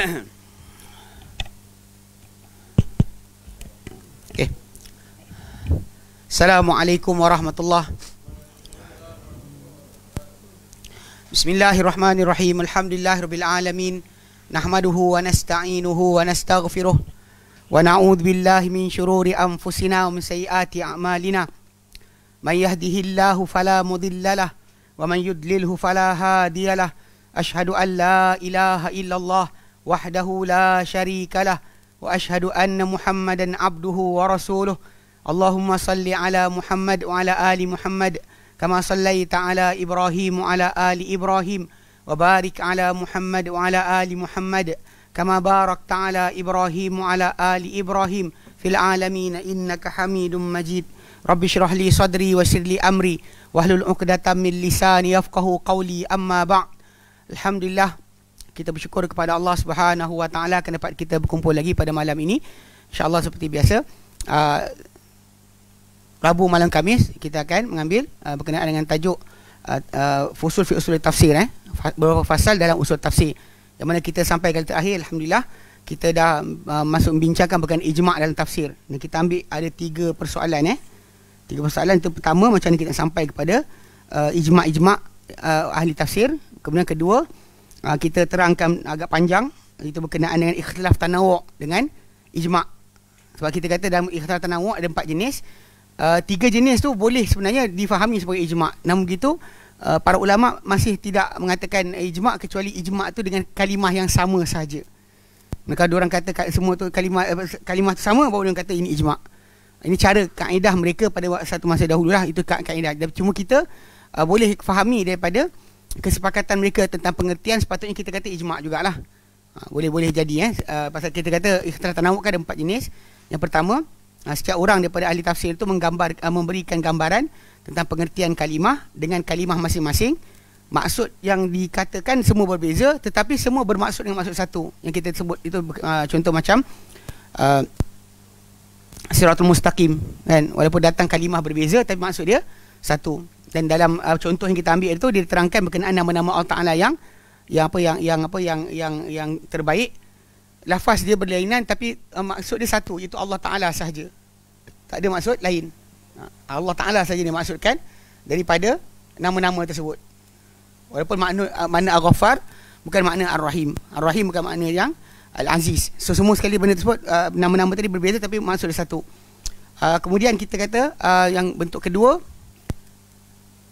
okay. Assalamualaikum warahmatullahi Bismillahirrahmanirrahim Alhamdulillahirrabbilalamin Nahmaduhu wa nasta'inuhu wa nasta'aghfiruh Wa na'udhu billahi min syururi anfusina wa min sayi'ati a'malina Man yahdihillahu falamudillalah Wa man yudlilhu falahadiyalah Ashadu an la ilaha illallah وحده لا شريك له واشهد ان محمدا عبده ورسوله اللهم صل على محمد وعلى ال محمد كما صليت على ابراهيم وعلى ال ابراهيم وبارك على محمد وعلى ال محمد كما باركت على ابراهيم وعلى ال ابراهيم في العالمين انك حميد مجيد رب اشرح لي صدري ويسر لي امري واحلل عقده من لساني يفقهوا قولي اما بعد الحمد لله kita bersyukur kepada Allah Subhanahu Wa Taala kerana dapat kita berkumpul lagi pada malam ini. Insya-Allah seperti biasa uh, Rabu malam Kamis kita akan mengambil uh, berkenaan dengan tajuk uh, uh, Fusul fi Usul Tafsir eh beberapa fasal dalam usul tafsir. Yang mana kita sampai kali terakhir alhamdulillah kita dah uh, masuk membincangkan berkenaan ijma' dalam tafsir. Dan kita ambil ada tiga persoalan eh. Tiga persoalan itu pertama macam mana kita sampai kepada uh, ijma' ijma' uh, ahli tafsir. Kemudian kedua uh, kita terangkan agak panjang itu berkenaan dengan ikhtilaf tanawuk dengan ijma' sebab kita kata dalam ikhtilaf tanawuk ada empat jenis uh, tiga jenis tu boleh sebenarnya difahami sebagai ijma' namun begitu Uh, para ulama masih tidak mengatakan ijma' kecuali ijma' tu dengan kalimah yang sama saja. Maka dia orang kata semua tu kalimah eh, kalimah tu sama baru dia kata ini ijma'. Ini cara kaedah mereka pada satu masa dahulu lah itu kaedah. Dan cuma kita uh, boleh fahami daripada kesepakatan mereka tentang pengertian sepatutnya kita kata ijma' jugalah. Ha, boleh-boleh jadi eh. Uh, pasal kita kata ikhtilaf tanawuk kan ada empat jenis. Yang pertama, uh, setiap orang daripada ahli tafsir itu menggambar, uh, memberikan gambaran tentang pengertian kalimah dengan kalimah masing-masing. Maksud yang dikatakan semua berbeza tetapi semua bermaksud dengan maksud satu. Yang kita sebut itu uh, contoh macam uh, siratul mustaqim kan walaupun datang kalimah berbeza tapi maksud dia satu dan dalam uh, contoh yang kita ambil itu diterangkan berkenaan nama-nama Allah Taala yang yang apa yang yang apa yang yang yang terbaik lafaz dia berlainan tapi uh, maksud dia satu iaitu Allah Taala sahaja tak ada maksud lain ha, Allah Taala sahaja dia maksudkan daripada nama-nama tersebut walaupun makna uh, makna Al-Ghaffar bukan makna Ar-Rahim Ar-Rahim bukan makna yang Al-Aziz so semua sekali benda tersebut uh, nama-nama tadi berbeza tapi maksud dia satu uh, kemudian kita kata uh, yang bentuk kedua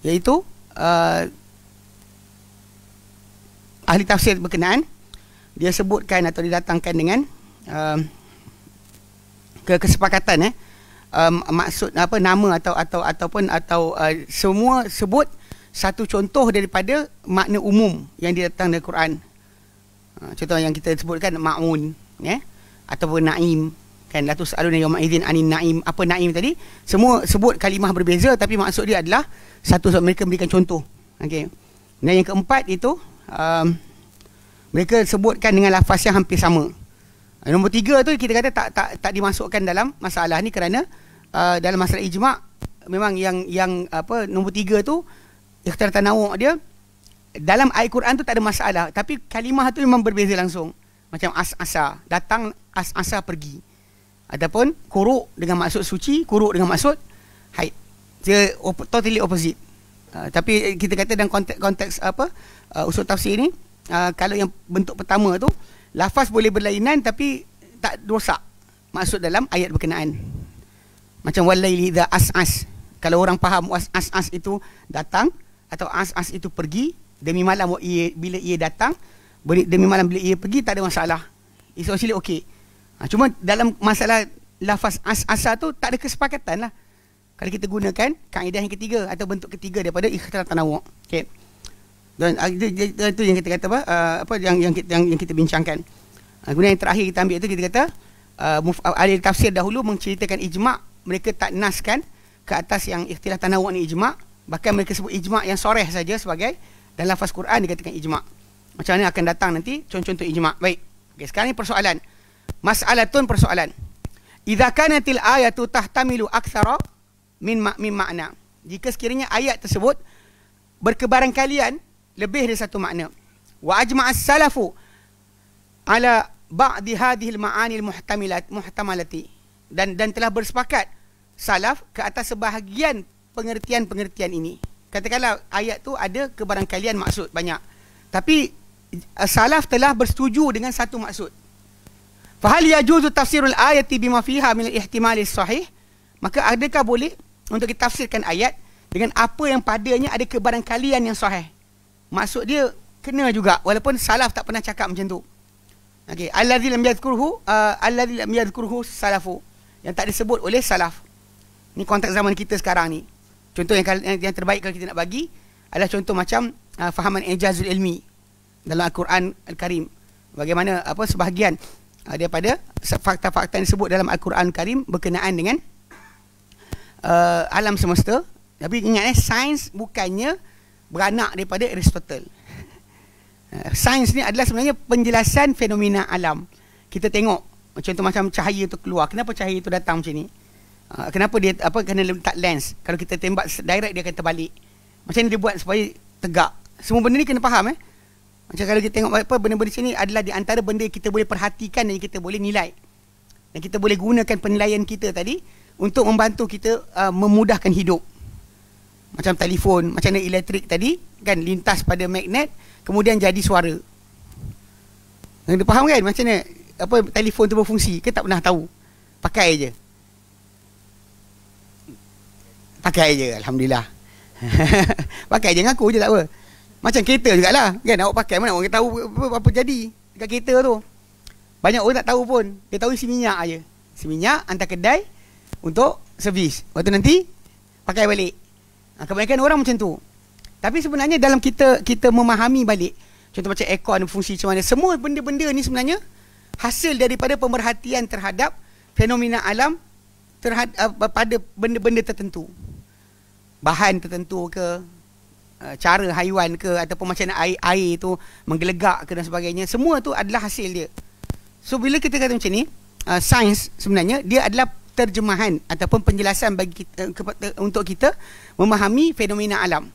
iaitu uh, ahli tafsir berkenaan dia sebutkan atau didatangkan dengan um, ke kesepakatan eh um, maksud apa nama atau atau ataupun atau uh, semua sebut satu contoh daripada makna umum yang didatang dari Quran uh, contoh yang kita sebutkan maun ya eh ataupun naim kan latus aluna yaumidin anin naim apa naim tadi semua sebut kalimah berbeza tapi maksud dia adalah satu sebab mereka berikan contoh okey dan yang keempat itu um, mereka sebutkan dengan lafaz yang hampir sama nombor tiga tu kita kata tak tak tak dimasukkan dalam masalah ni kerana uh, dalam masalah ijma memang yang yang apa nombor tiga tu ikhtiar tanawuk dia dalam ayat Quran tu tak ada masalah tapi kalimah tu memang berbeza langsung macam as asa datang as asa pergi ataupun kuruk dengan maksud suci kuruk dengan maksud haid dia op- totally opposite. Uh, tapi eh, kita kata dalam konteks, konteks apa uh, usul tafsir ni uh, kalau yang bentuk pertama tu lafaz boleh berlainan tapi tak rosak maksud dalam ayat berkenaan macam walaili idza as'as kalau orang faham as'as itu datang atau as'as itu pergi demi malam ia, bila ia datang demi malam bila ia pergi tak ada masalah isu actually okey, uh, cuma dalam masalah lafaz as'asa tu tak ada kesepakatan lah kalau kita gunakan kaedah yang ketiga atau bentuk ketiga daripada ikhtilat tanawu. Okey. Dan ah, itu, yang kita kata apa? Uh, apa yang yang kita yang, yang kita bincangkan. Uh, kemudian yang terakhir kita ambil itu kita kata uh, ahli tafsir dahulu menceritakan ijma' mereka tak naskan ke atas yang ikhtilaf tanawu ni ijma' bahkan mereka sebut ijma' yang soreh saja sebagai dan lafaz Quran dikatakan ijma' macam mana akan datang nanti contoh-contoh ijma' baik okay, sekarang ni persoalan masalah tun persoalan idha kanatil ayatu tahtamilu aksara min, ma- min makna. Jika sekiranya ayat tersebut berkebaran kalian lebih dari satu makna. Wa as salafu ala ba'di hadhihi al-ma'ani al-muhtamilat muhtamalati dan dan telah bersepakat salaf ke atas sebahagian pengertian-pengertian ini. Katakanlah ayat tu ada kalian maksud banyak. Tapi eh, salaf telah bersetuju dengan satu maksud. Fahal yajuzu tafsirul ayati bima fiha min ihtimali sahih? Maka adakah boleh untuk kita tafsirkan ayat dengan apa yang padanya ada kebarangkalian yang sahih. Maksud dia kena juga walaupun salaf tak pernah cakap macam tu. Okey, allazi lam yadhkurhu uh, allazi lam yadhkurhu salafu yang tak disebut oleh salaf. Ni konteks zaman kita sekarang ni. Contoh yang yang terbaik kalau kita nak bagi adalah contoh macam uh, fahaman ijazul ilmi dalam al-Quran al-Karim. Bagaimana apa sebahagian uh, daripada fakta-fakta yang disebut dalam al-Quran al-Karim berkenaan dengan uh, alam semesta tapi ingat eh sains bukannya beranak daripada Aristotle. Uh, sains ni adalah sebenarnya penjelasan fenomena alam. Kita tengok macam tu macam cahaya tu keluar. Kenapa cahaya tu datang macam ni? Uh, kenapa dia apa kena letak lens? Kalau kita tembak direct dia akan terbalik. Macam ni dia buat supaya tegak. Semua benda ni kena faham eh. Macam kalau kita tengok apa benda-benda macam ni adalah di antara benda kita boleh perhatikan dan kita boleh nilai. Dan kita boleh gunakan penilaian kita tadi untuk membantu kita uh, memudahkan hidup macam telefon macam elektrik tadi kan lintas pada magnet kemudian jadi suara anda faham kan macam mana apa telefon tu berfungsi ke tak pernah tahu pakai aje pakai aje alhamdulillah pakai aje ngaku je tak apa macam kereta jugalah kan awak pakai mana orang tahu apa, apa jadi dekat kereta tu banyak orang tak tahu pun dia tahu isi minyak aje isi minyak hantar kedai untuk servis. Waktu nanti pakai balik. Ha, kebanyakan orang macam tu. Tapi sebenarnya dalam kita kita memahami balik contoh macam aircon fungsi macam mana semua benda-benda ni sebenarnya hasil daripada pemerhatian terhadap fenomena alam terhadap uh, eh, pada benda-benda tertentu. Bahan tertentu ke eh, cara haiwan ke ataupun macam air air tu menggelegak ke dan sebagainya semua tu adalah hasil dia. So bila kita kata macam ni, uh, sains sebenarnya dia adalah terjemahan ataupun penjelasan bagi kita, eh, kepada, untuk kita memahami fenomena alam.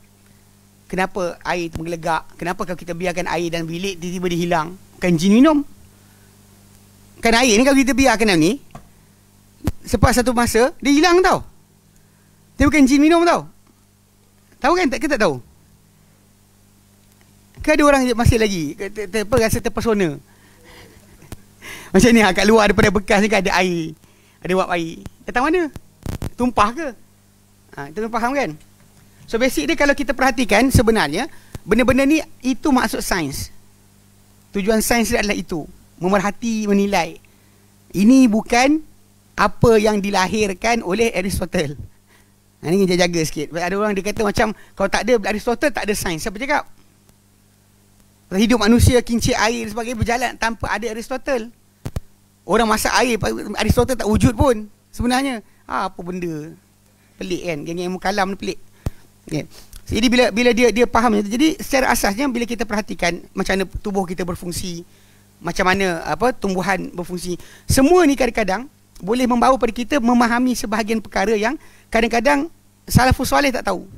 Kenapa air itu menggelegak? Kenapa kalau kita biarkan air dan bilik tiba-tiba dia hilang? Kan jin minum. Kan air ni kalau kita biarkan ni selepas satu masa dia hilang tau. Dia bukan jin minum tau. Tahu kan? kita tak tahu. Ke ada orang masih lagi ter, ter, ter, rasa Macam ni ah, kat luar daripada bekas ni kan ada air ada wap air. Datang mana? Tumpah ke? Ha, tu faham kan? So basic dia kalau kita perhatikan sebenarnya benda-benda ni itu maksud sains. Tujuan sains dia adalah itu, memerhati, menilai. Ini bukan apa yang dilahirkan oleh Aristotle. Ha, ini kita jaga sikit. Ada orang dia kata macam kalau tak ada Aristotle tak ada sains. Siapa cakap? Hidup manusia kincir air dan sebagainya berjalan tanpa ada Aristotle. Orang masak air Aristotle tak wujud pun Sebenarnya ha, Apa benda Pelik kan yang geng mukalam ni pelik okay. Jadi bila bila dia dia faham Jadi secara asasnya Bila kita perhatikan Macam mana tubuh kita berfungsi Macam mana apa tumbuhan berfungsi Semua ni kadang-kadang Boleh membawa pada kita Memahami sebahagian perkara yang Kadang-kadang Salafus Salih tak tahu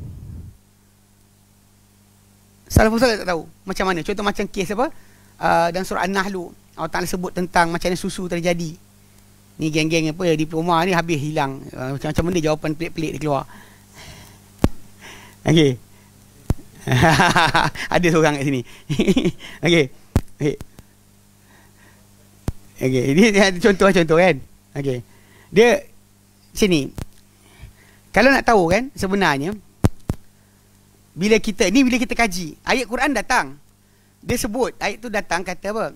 Salafus Salih tak tahu Macam mana Contoh macam kes apa uh, ah, Dan surah An-Nahlu Allah Ta'ala sebut tentang macam mana susu terjadi Ni geng-geng apa ya di rumah ni habis hilang Macam-macam ah, benda jawapan pelik-pelik dia keluar Okay Ada seorang kat sini Okay Okay Okay Ini contoh-contoh kan Okay Dia Sini Kalau nak tahu kan Sebenarnya Bila kita Ni bila kita kaji Ayat Quran datang Dia sebut Ayat tu datang kata apa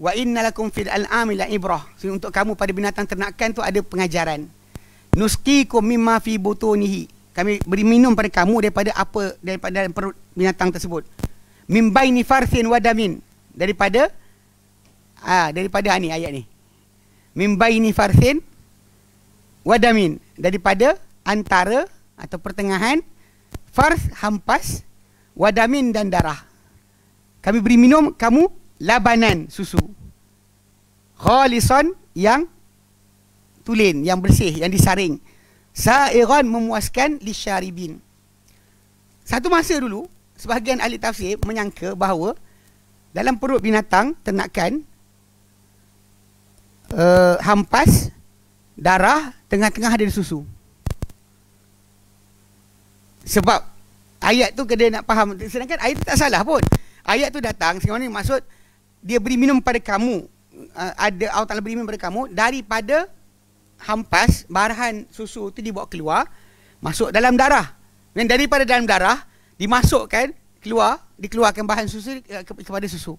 wa innalakum fil an'ami la ibrah so, untuk kamu pada binatang ternakan tu ada pengajaran nuskikum mimma fi butunihi kami beri minum pada kamu daripada apa daripada dalam perut binatang tersebut min baini farsin wa damin daripada ah daripada ni ayat ni min baini farsin wa damin daripada antara atau pertengahan fars hampas wa damin dan darah kami beri minum kamu labanan susu. kholison yang tulen, yang bersih, yang disaring. Sa'iran memuaskan li syaribin. Satu masa dulu, sebahagian ahli tafsir menyangka bahawa dalam perut binatang, ternakan, uh, hampas, darah, tengah-tengah ada susu. Sebab ayat tu kena nak faham. Sedangkan ayat tak salah pun. Ayat tu datang, sekarang ni maksud, dia beri minum pada kamu uh, ada Allah Taala beri minum pada kamu daripada hampas barahan susu tu dibawa keluar masuk dalam darah dan daripada dalam darah dimasukkan keluar dikeluarkan bahan susu uh, kepada susu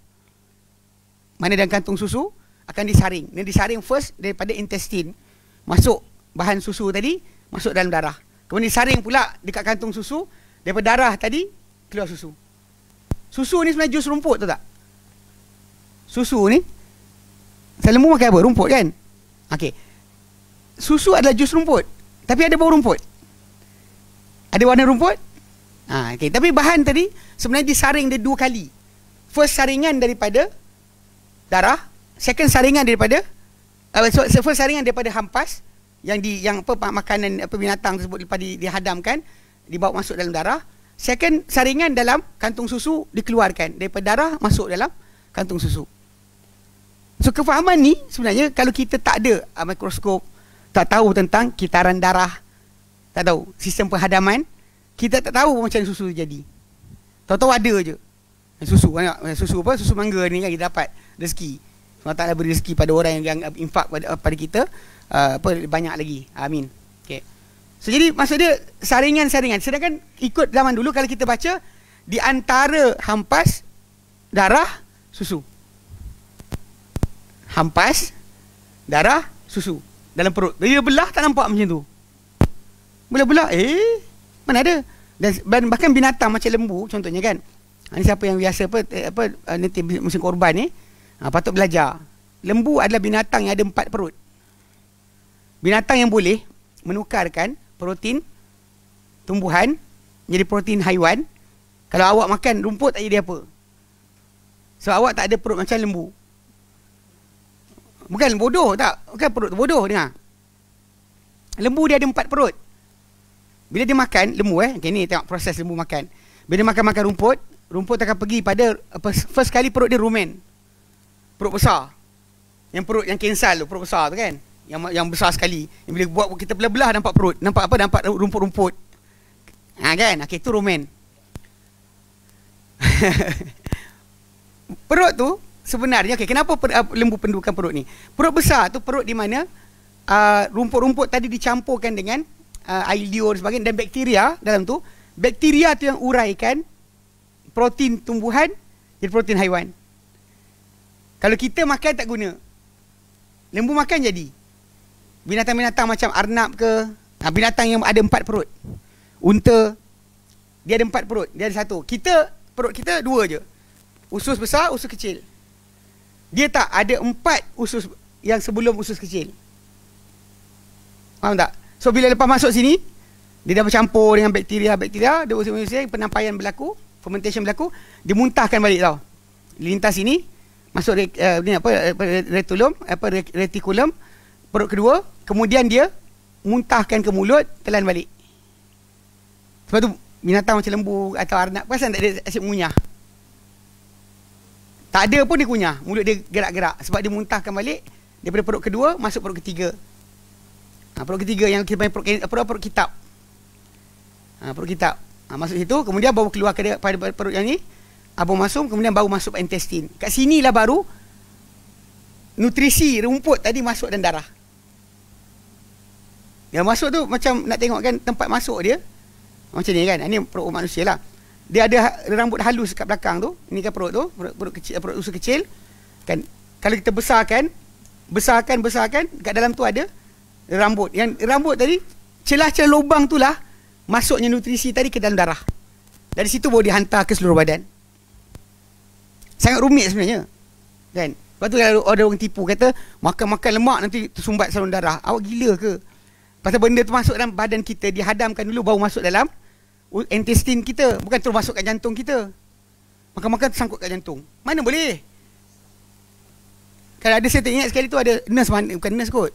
mana dalam kantung susu akan disaring dan disaring first daripada intestin masuk bahan susu tadi masuk dalam darah kemudian disaring pula dekat kantung susu daripada darah tadi keluar susu susu ni sebenarnya jus rumput tu tak susu ni lembu makan apa rumput kan okey susu adalah jus rumput tapi ada bau rumput ada warna rumput ha okey tapi bahan tadi sebenarnya disaring dia dua kali first saringan daripada darah second saringan daripada uh, so, first saringan daripada hampas yang di yang apa makanan apa binatang tersebut daripada dihadamkan dibawa masuk dalam darah second saringan dalam kantung susu dikeluarkan daripada darah masuk dalam kantung susu So kefahaman ni sebenarnya kalau kita tak ada uh, mikroskop, tak tahu tentang kitaran darah, tak tahu sistem penghadaman, kita tak tahu macam susu jadi. Tahu-tahu ada je. Eh, susu eh, susu apa? Susu mangga ni kan kita dapat rezeki. Allah Ta'ala beri rezeki pada orang yang, yang infak pada, eh, pada kita uh, apa banyak lagi. Amin. Okay. So, jadi maksud dia saringan-saringan. Sedangkan ikut zaman dulu kalau kita baca di antara hampas darah susu hampas darah susu dalam perut. Dia belah tak nampak macam tu. Belah-belah eh mana ada? Dan bahkan binatang macam lembu contohnya kan. Ini ha, siapa yang biasa apa eh, apa eh, nanti musim korban ni ha, patut belajar. Lembu adalah binatang yang ada empat perut. Binatang yang boleh menukarkan protein tumbuhan jadi protein haiwan. Kalau awak makan rumput tak jadi apa? so, awak tak ada perut macam lembu. Bukan bodoh tak? Bukan perut bodoh dengar. Lembu dia ada empat perut. Bila dia makan lembu eh, okay, ni tengok proses lembu makan. Bila dia makan makan rumput, rumput akan pergi pada first kali perut dia rumen. Perut besar. Yang perut yang kensal tu, perut besar tu kan. Yang yang besar sekali. Yang bila buat kita belah-belah nampak perut, nampak apa? Nampak rumput-rumput. Ha kan? Okey, tu rumen. perut tu sebenarnya okay, kenapa per, uh, lembu pendukan perut ni perut besar tu perut di mana uh, rumput-rumput tadi dicampurkan dengan uh, air liur dan sebagainya dan bakteria dalam tu bakteria tu yang uraikan protein tumbuhan jadi protein haiwan kalau kita makan tak guna lembu makan jadi binatang-binatang macam arnab ke ha, binatang yang ada empat perut unta dia ada empat perut dia ada satu kita perut kita dua je usus besar usus kecil dia tak ada empat usus yang sebelum usus kecil. Faham tak? So bila lepas masuk sini, dia dah bercampur dengan bakteria-bakteria, dia usus usus penampaian berlaku, fermentation berlaku, dia muntahkan balik tau. Lintas sini masuk uh, ni apa eh, eh, retulum apa retikulum perut kedua, kemudian dia muntahkan ke mulut, telan balik. Sebab tu binatang macam lembu atau arnab, perasan tak ada asyik mengunyah? Tak ada pun dia kunyah. Mulut dia gerak-gerak. Sebab dia muntahkan balik. Daripada perut kedua, masuk perut ketiga. Ha, perut ketiga yang kita panggil perut, perut, perut kitab. Ha, perut kitab. Ha, masuk situ. Kemudian baru keluar ke pada perut yang ni. Abu masuk. Kemudian baru masuk intestin. Kat lah baru nutrisi rumput tadi masuk dan darah. Yang masuk tu macam nak tengok kan tempat masuk dia. Macam ni kan. Ini ha, perut manusia lah dia ada ha-, rambut halus kat belakang tu ini kan perut tu perut, perut kecil perut usus kecil kan kalau kita besarkan besarkan besarkan kat dalam tu ada rambut yang rambut tadi celah-celah lubang tu lah masuknya nutrisi tadi ke dalam darah dari situ boleh dihantar ke seluruh badan sangat rumit sebenarnya kan lepas tu ada orang tipu kata makan-makan lemak nanti tersumbat saluran darah awak gila ke pasal benda tu masuk dalam badan kita dihadamkan dulu baru masuk dalam intestine kita bukan terus masuk kat jantung kita. Makan-makan tersangkut kat jantung. Mana boleh? Kalau ada saya tak sekali tu ada nurse mana bukan nurse kot.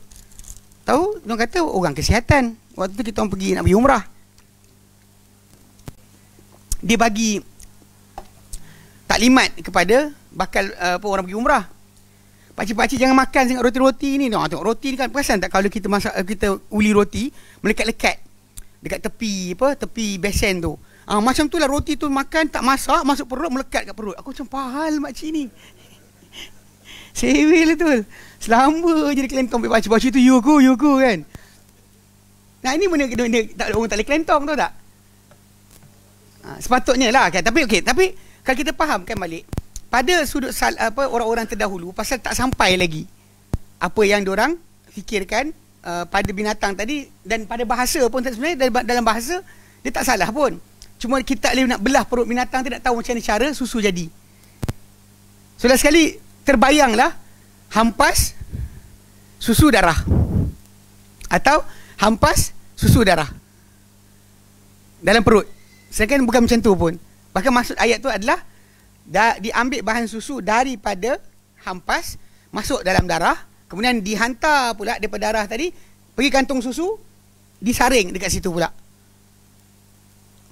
Tahu orang kata orang kesihatan. Waktu tu kita orang pergi nak pergi umrah. Dia bagi taklimat kepada bakal eh, apa orang pergi umrah. Pakcik-pakcik jangan makan sangat roti-roti ni. Tengok, tengok roti ni kan perasan tak kalau kita masak eh, kita uli roti melekat-lekat dekat tepi apa tepi besen tu. Ah macam tu lah roti tu makan tak masak masuk perut melekat kat perut. Aku macam pahal mak cik ni. Sewe lah tu. Selama je dia kelentong ambil baju. tu you go, you go kan. Nah ini mana dia, dia tak, orang tak boleh kelentong tu tak? Ha, sepatutnya lah kan. Tapi okey, tapi kalau kita faham kan balik. Pada sudut sal, apa orang-orang terdahulu pasal tak sampai lagi. Apa yang orang fikirkan uh, pada binatang tadi dan pada bahasa pun sebenarnya dalam bahasa dia tak salah pun. Cuma kita boleh nak belah perut binatang tu tahu macam mana cara susu jadi. Sudah so, sekali terbayanglah hampas susu darah atau hampas susu darah dalam perut. Sedangkan bukan macam tu pun. Bahkan maksud ayat tu adalah da, diambil bahan susu daripada hampas masuk dalam darah Kemudian dihantar pula daripada darah tadi pergi kantung susu disaring dekat situ pula.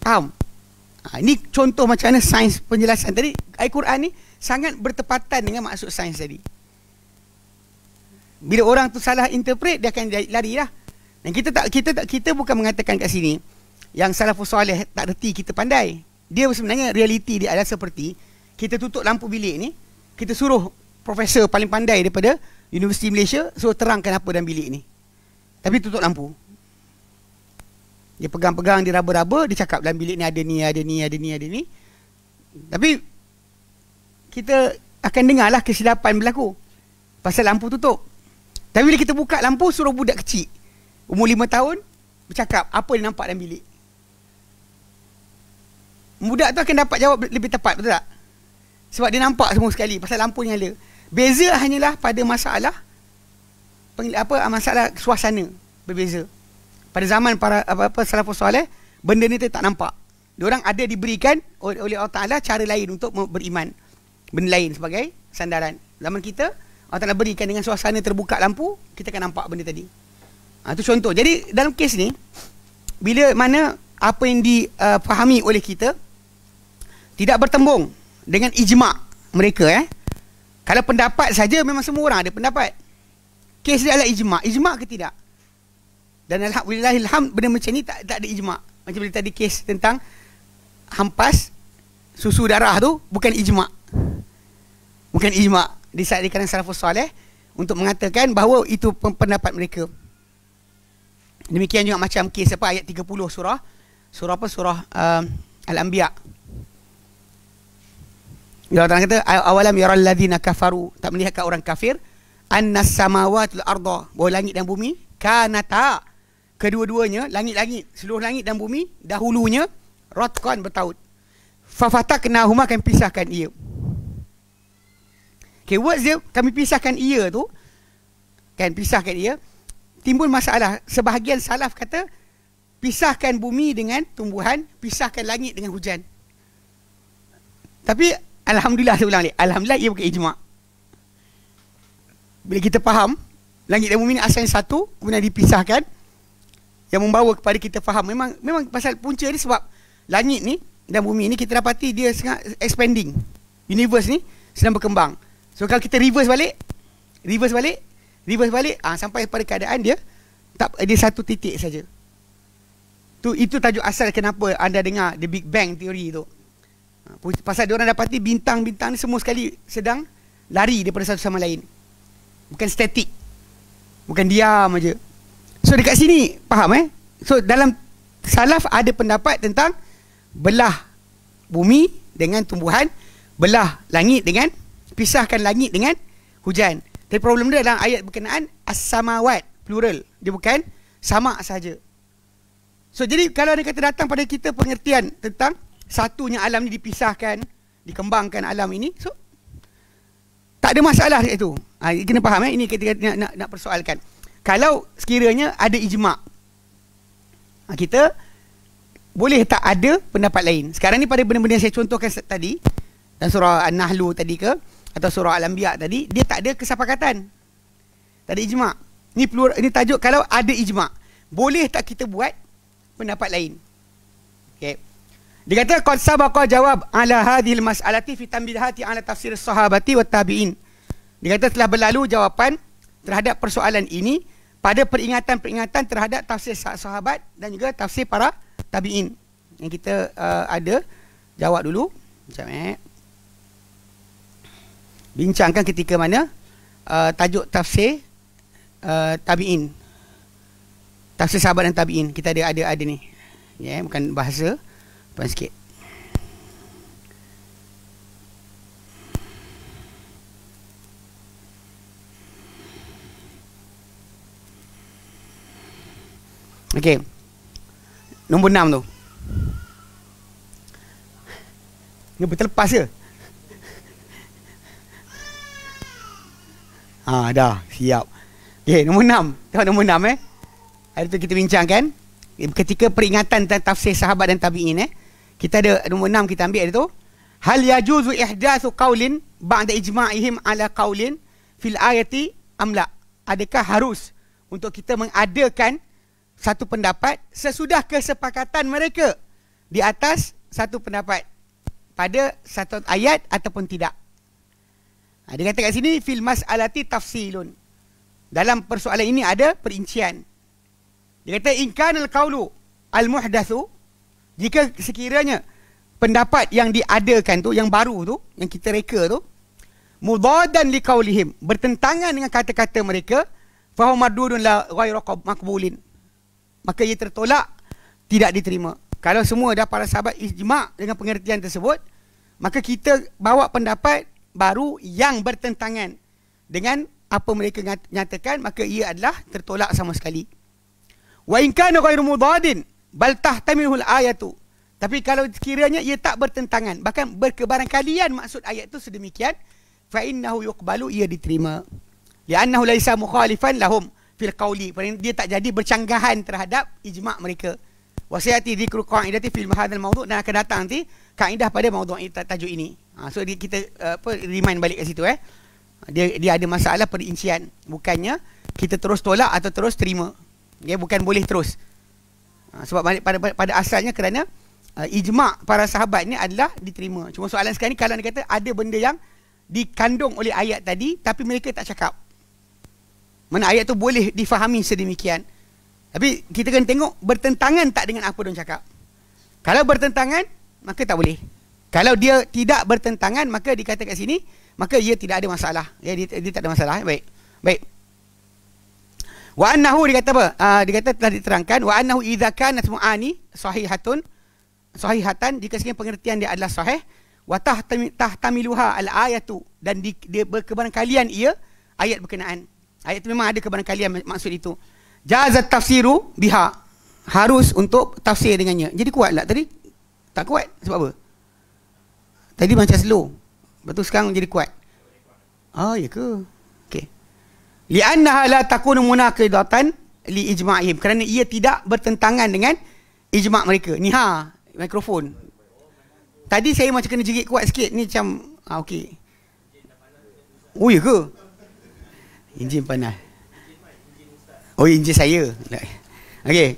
Faham? Ha, ini contoh macam mana sains penjelasan tadi. Ayat Quran ni sangat bertepatan dengan maksud sains tadi. Bila orang tu salah interpret dia akan lari lah. Dan kita tak kita tak kita bukan mengatakan kat sini yang salah soleh tak reti kita pandai. Dia sebenarnya realiti dia adalah seperti kita tutup lampu bilik ni, kita suruh profesor paling pandai daripada Universiti Malaysia suruh terangkan apa dalam bilik ni. Tapi tutup lampu. Dia pegang-pegang, dia raba-raba, dia cakap dalam bilik ni ada ni, ada ni, ada ni, ada ni. Tapi kita akan dengarlah kesilapan berlaku. Pasal lampu tutup. Tapi bila kita buka lampu, suruh budak kecil. Umur lima tahun, bercakap apa dia nampak dalam bilik. Budak tu akan dapat jawab lebih tepat, betul tak? Sebab dia nampak semua sekali. Pasal lampu ni ada. Beza hanyalah pada masalah apa ah, masalah suasana berbeza. Pada zaman para apa-apa salafus soleh, benda ni tak nampak. Diorang ada diberikan oleh Allah Taala cara lain untuk beriman. Benda lain sebagai sandaran. Zaman kita Allah Taala berikan dengan suasana terbuka lampu, kita akan nampak benda tadi. Ha, ah, itu contoh. Jadi dalam kes ni bila mana apa yang difahami ah, uh, oleh kita tidak bertembung dengan ijma' mereka eh kalau pendapat saja memang semua orang ada pendapat. Kes dia adalah ijma. Ijma ke tidak? Dan alhamdulillah ilham benda macam ni tak tak ada ijma. Macam bila tadi kes tentang hampas susu darah tu bukan ijma. Bukan ijma. Di saat dikaren salafus soleh untuk mengatakan bahawa itu pendapat mereka. Demikian juga macam kes apa ayat 30 surah surah apa surah uh, al-anbiya' Bila Allah kata awalam yaral ladzina kafaru tak melihat orang kafir anna samawati wal arda bahawa langit dan bumi kanata kedua-duanya langit-langit seluruh langit dan bumi dahulunya ratqan bertaut fafatakna huma kami pisahkan ia okay, words dia kami pisahkan ia tu kan pisahkan ia timbul masalah sebahagian salaf kata pisahkan bumi dengan tumbuhan pisahkan langit dengan hujan tapi Alhamdulillah saya ulang balik Alhamdulillah ia bukan ijma' Bila kita faham Langit dan bumi ni asal yang satu Kemudian dipisahkan Yang membawa kepada kita faham Memang memang pasal punca ni sebab Langit ni dan bumi ni kita dapati dia sangat expanding Universe ni sedang berkembang So kalau kita reverse balik Reverse balik Reverse balik ha, Sampai pada keadaan dia tak Dia satu titik saja. Tu itu tajuk asal kenapa anda dengar the Big Bang teori tu. Pasal dia orang dapat ni bintang-bintang ni semua sekali sedang lari daripada satu sama lain. Bukan statik. Bukan diam aja. So dekat sini faham eh? So dalam salaf ada pendapat tentang belah bumi dengan tumbuhan, belah langit dengan pisahkan langit dengan hujan. Tapi problem dia dalam ayat berkenaan as-samawat plural. Dia bukan sama saja. So jadi kalau dia kata datang pada kita pengertian tentang satunya alam ni dipisahkan, dikembangkan alam ini. So tak ada masalah dekat situ. Ha, kena faham eh ini kita nak, nak nak persoalkan. Kalau sekiranya ada ijma, ha, kita boleh tak ada pendapat lain. Sekarang ni pada benda-benda saya contohkan tadi dan surah An-Nahlu tadi ke atau surah Al-Anbiya tadi dia tak ada kesepakatan. Tak ada ijmak. Ni ini tajuk kalau ada ijma, boleh tak kita buat pendapat lain? Dia kata qad sabaqa jawab ala hadhil mas'alati fi tambidhati ala tafsir sahabati wa tabi'in. Dia kata telah berlalu jawapan terhadap persoalan ini pada peringatan-peringatan terhadap tafsir sahabat dan juga tafsir para tabi'in. Yang kita uh, ada jawab dulu. Macam eh. Bincangkan ketika mana uh, tajuk tafsir uh, tabi'in. Tafsir sahabat dan tabi'in. Kita ada ada ada ni. Ya, yeah, bukan bahasa. Puan sikit Okey. Nombor enam tu. Ni betul lepas ke? Ha, dah. Siap. Okey, nombor enam. Tengok nombor enam eh. Hari tu kita bincangkan. Eh, ketika peringatan tentang tafsir sahabat dan tabi'in eh kita ada nombor enam kita ambil itu. Hal yajuzu ihdasu qawlin ba'da ijma'ihim ala qawlin fil ayati amla. Adakah harus untuk kita mengadakan satu pendapat sesudah kesepakatan mereka di atas satu pendapat pada satu ayat ataupun tidak. Ha, dia kata kat sini fil mas'alati tafsilun. Dalam persoalan ini ada perincian. Dia kata in kana al-qawlu al-muhdathu jika sekiranya pendapat yang diadakan tu yang baru tu yang kita reka tu mudadan liqaulihim bertentangan dengan kata-kata mereka fahum madudun la ghairu maqbulin maka ia tertolak tidak diterima kalau semua dah para sahabat ijma' dengan pengertian tersebut maka kita bawa pendapat baru yang bertentangan dengan apa mereka nyatakan maka ia adalah tertolak sama sekali wa in kana ghairu mudadin bal tahtamihul ayatu tapi kalau kiranya ia tak bertentangan bahkan kalian maksud ayat itu sedemikian fa innahu yuqbalu ia diterima li'annahu laisa mukhalifan lahum fil qawli dia tak jadi bercanggahan terhadap ijma' mereka wasiati dhikru qa'idati fil hadzal mawdu' dan akan datang nanti kaedah pada mawdu' tajuk ini ha, so kita apa remind balik kat situ eh ha, dia dia ada masalah perincian bukannya kita terus tolak atau terus terima okay, bukan boleh terus Ha, sebab pada, pada, pada asalnya kerana uh, ijma' para sahabat ni adalah diterima. Cuma soalan sekarang ni kalau dia kata ada benda yang dikandung oleh ayat tadi tapi mereka tak cakap. Mana ayat tu boleh difahami sedemikian. Tapi kita kena tengok bertentangan tak dengan apa dia cakap. Kalau bertentangan, maka tak boleh. Kalau dia tidak bertentangan, maka dikatakan kat sini, maka ia tidak ada masalah. Ya, dia, dia tak ada masalah. Baik. Baik. Wa annahu dia kata apa? Uh, dia kata telah diterangkan wa annahu idza kana mu'ani sahihatun sahihatan jika sekiranya pengertian dia adalah sahih wa tahtamiluha al-ayatu dan di, dia kalian ia ayat berkenaan. Ayat itu memang ada kalian maksud itu. Jaza tafsiru biha harus untuk tafsir dengannya. Jadi kuatlah tadi. Tak kuat sebab apa? Tadi macam slow. Betul sekarang jadi kuat. Ah, oh, ya ke? li'annaha la takunu munaqidatan li ijma'ihim kerana ia tidak bertentangan dengan ijma' mereka. Ni ha, mikrofon. Tadi saya macam kena jerit kuat sikit. Ni macam ah okey. Oh ya ke? Enjin panas. Oh enjin saya. Okey.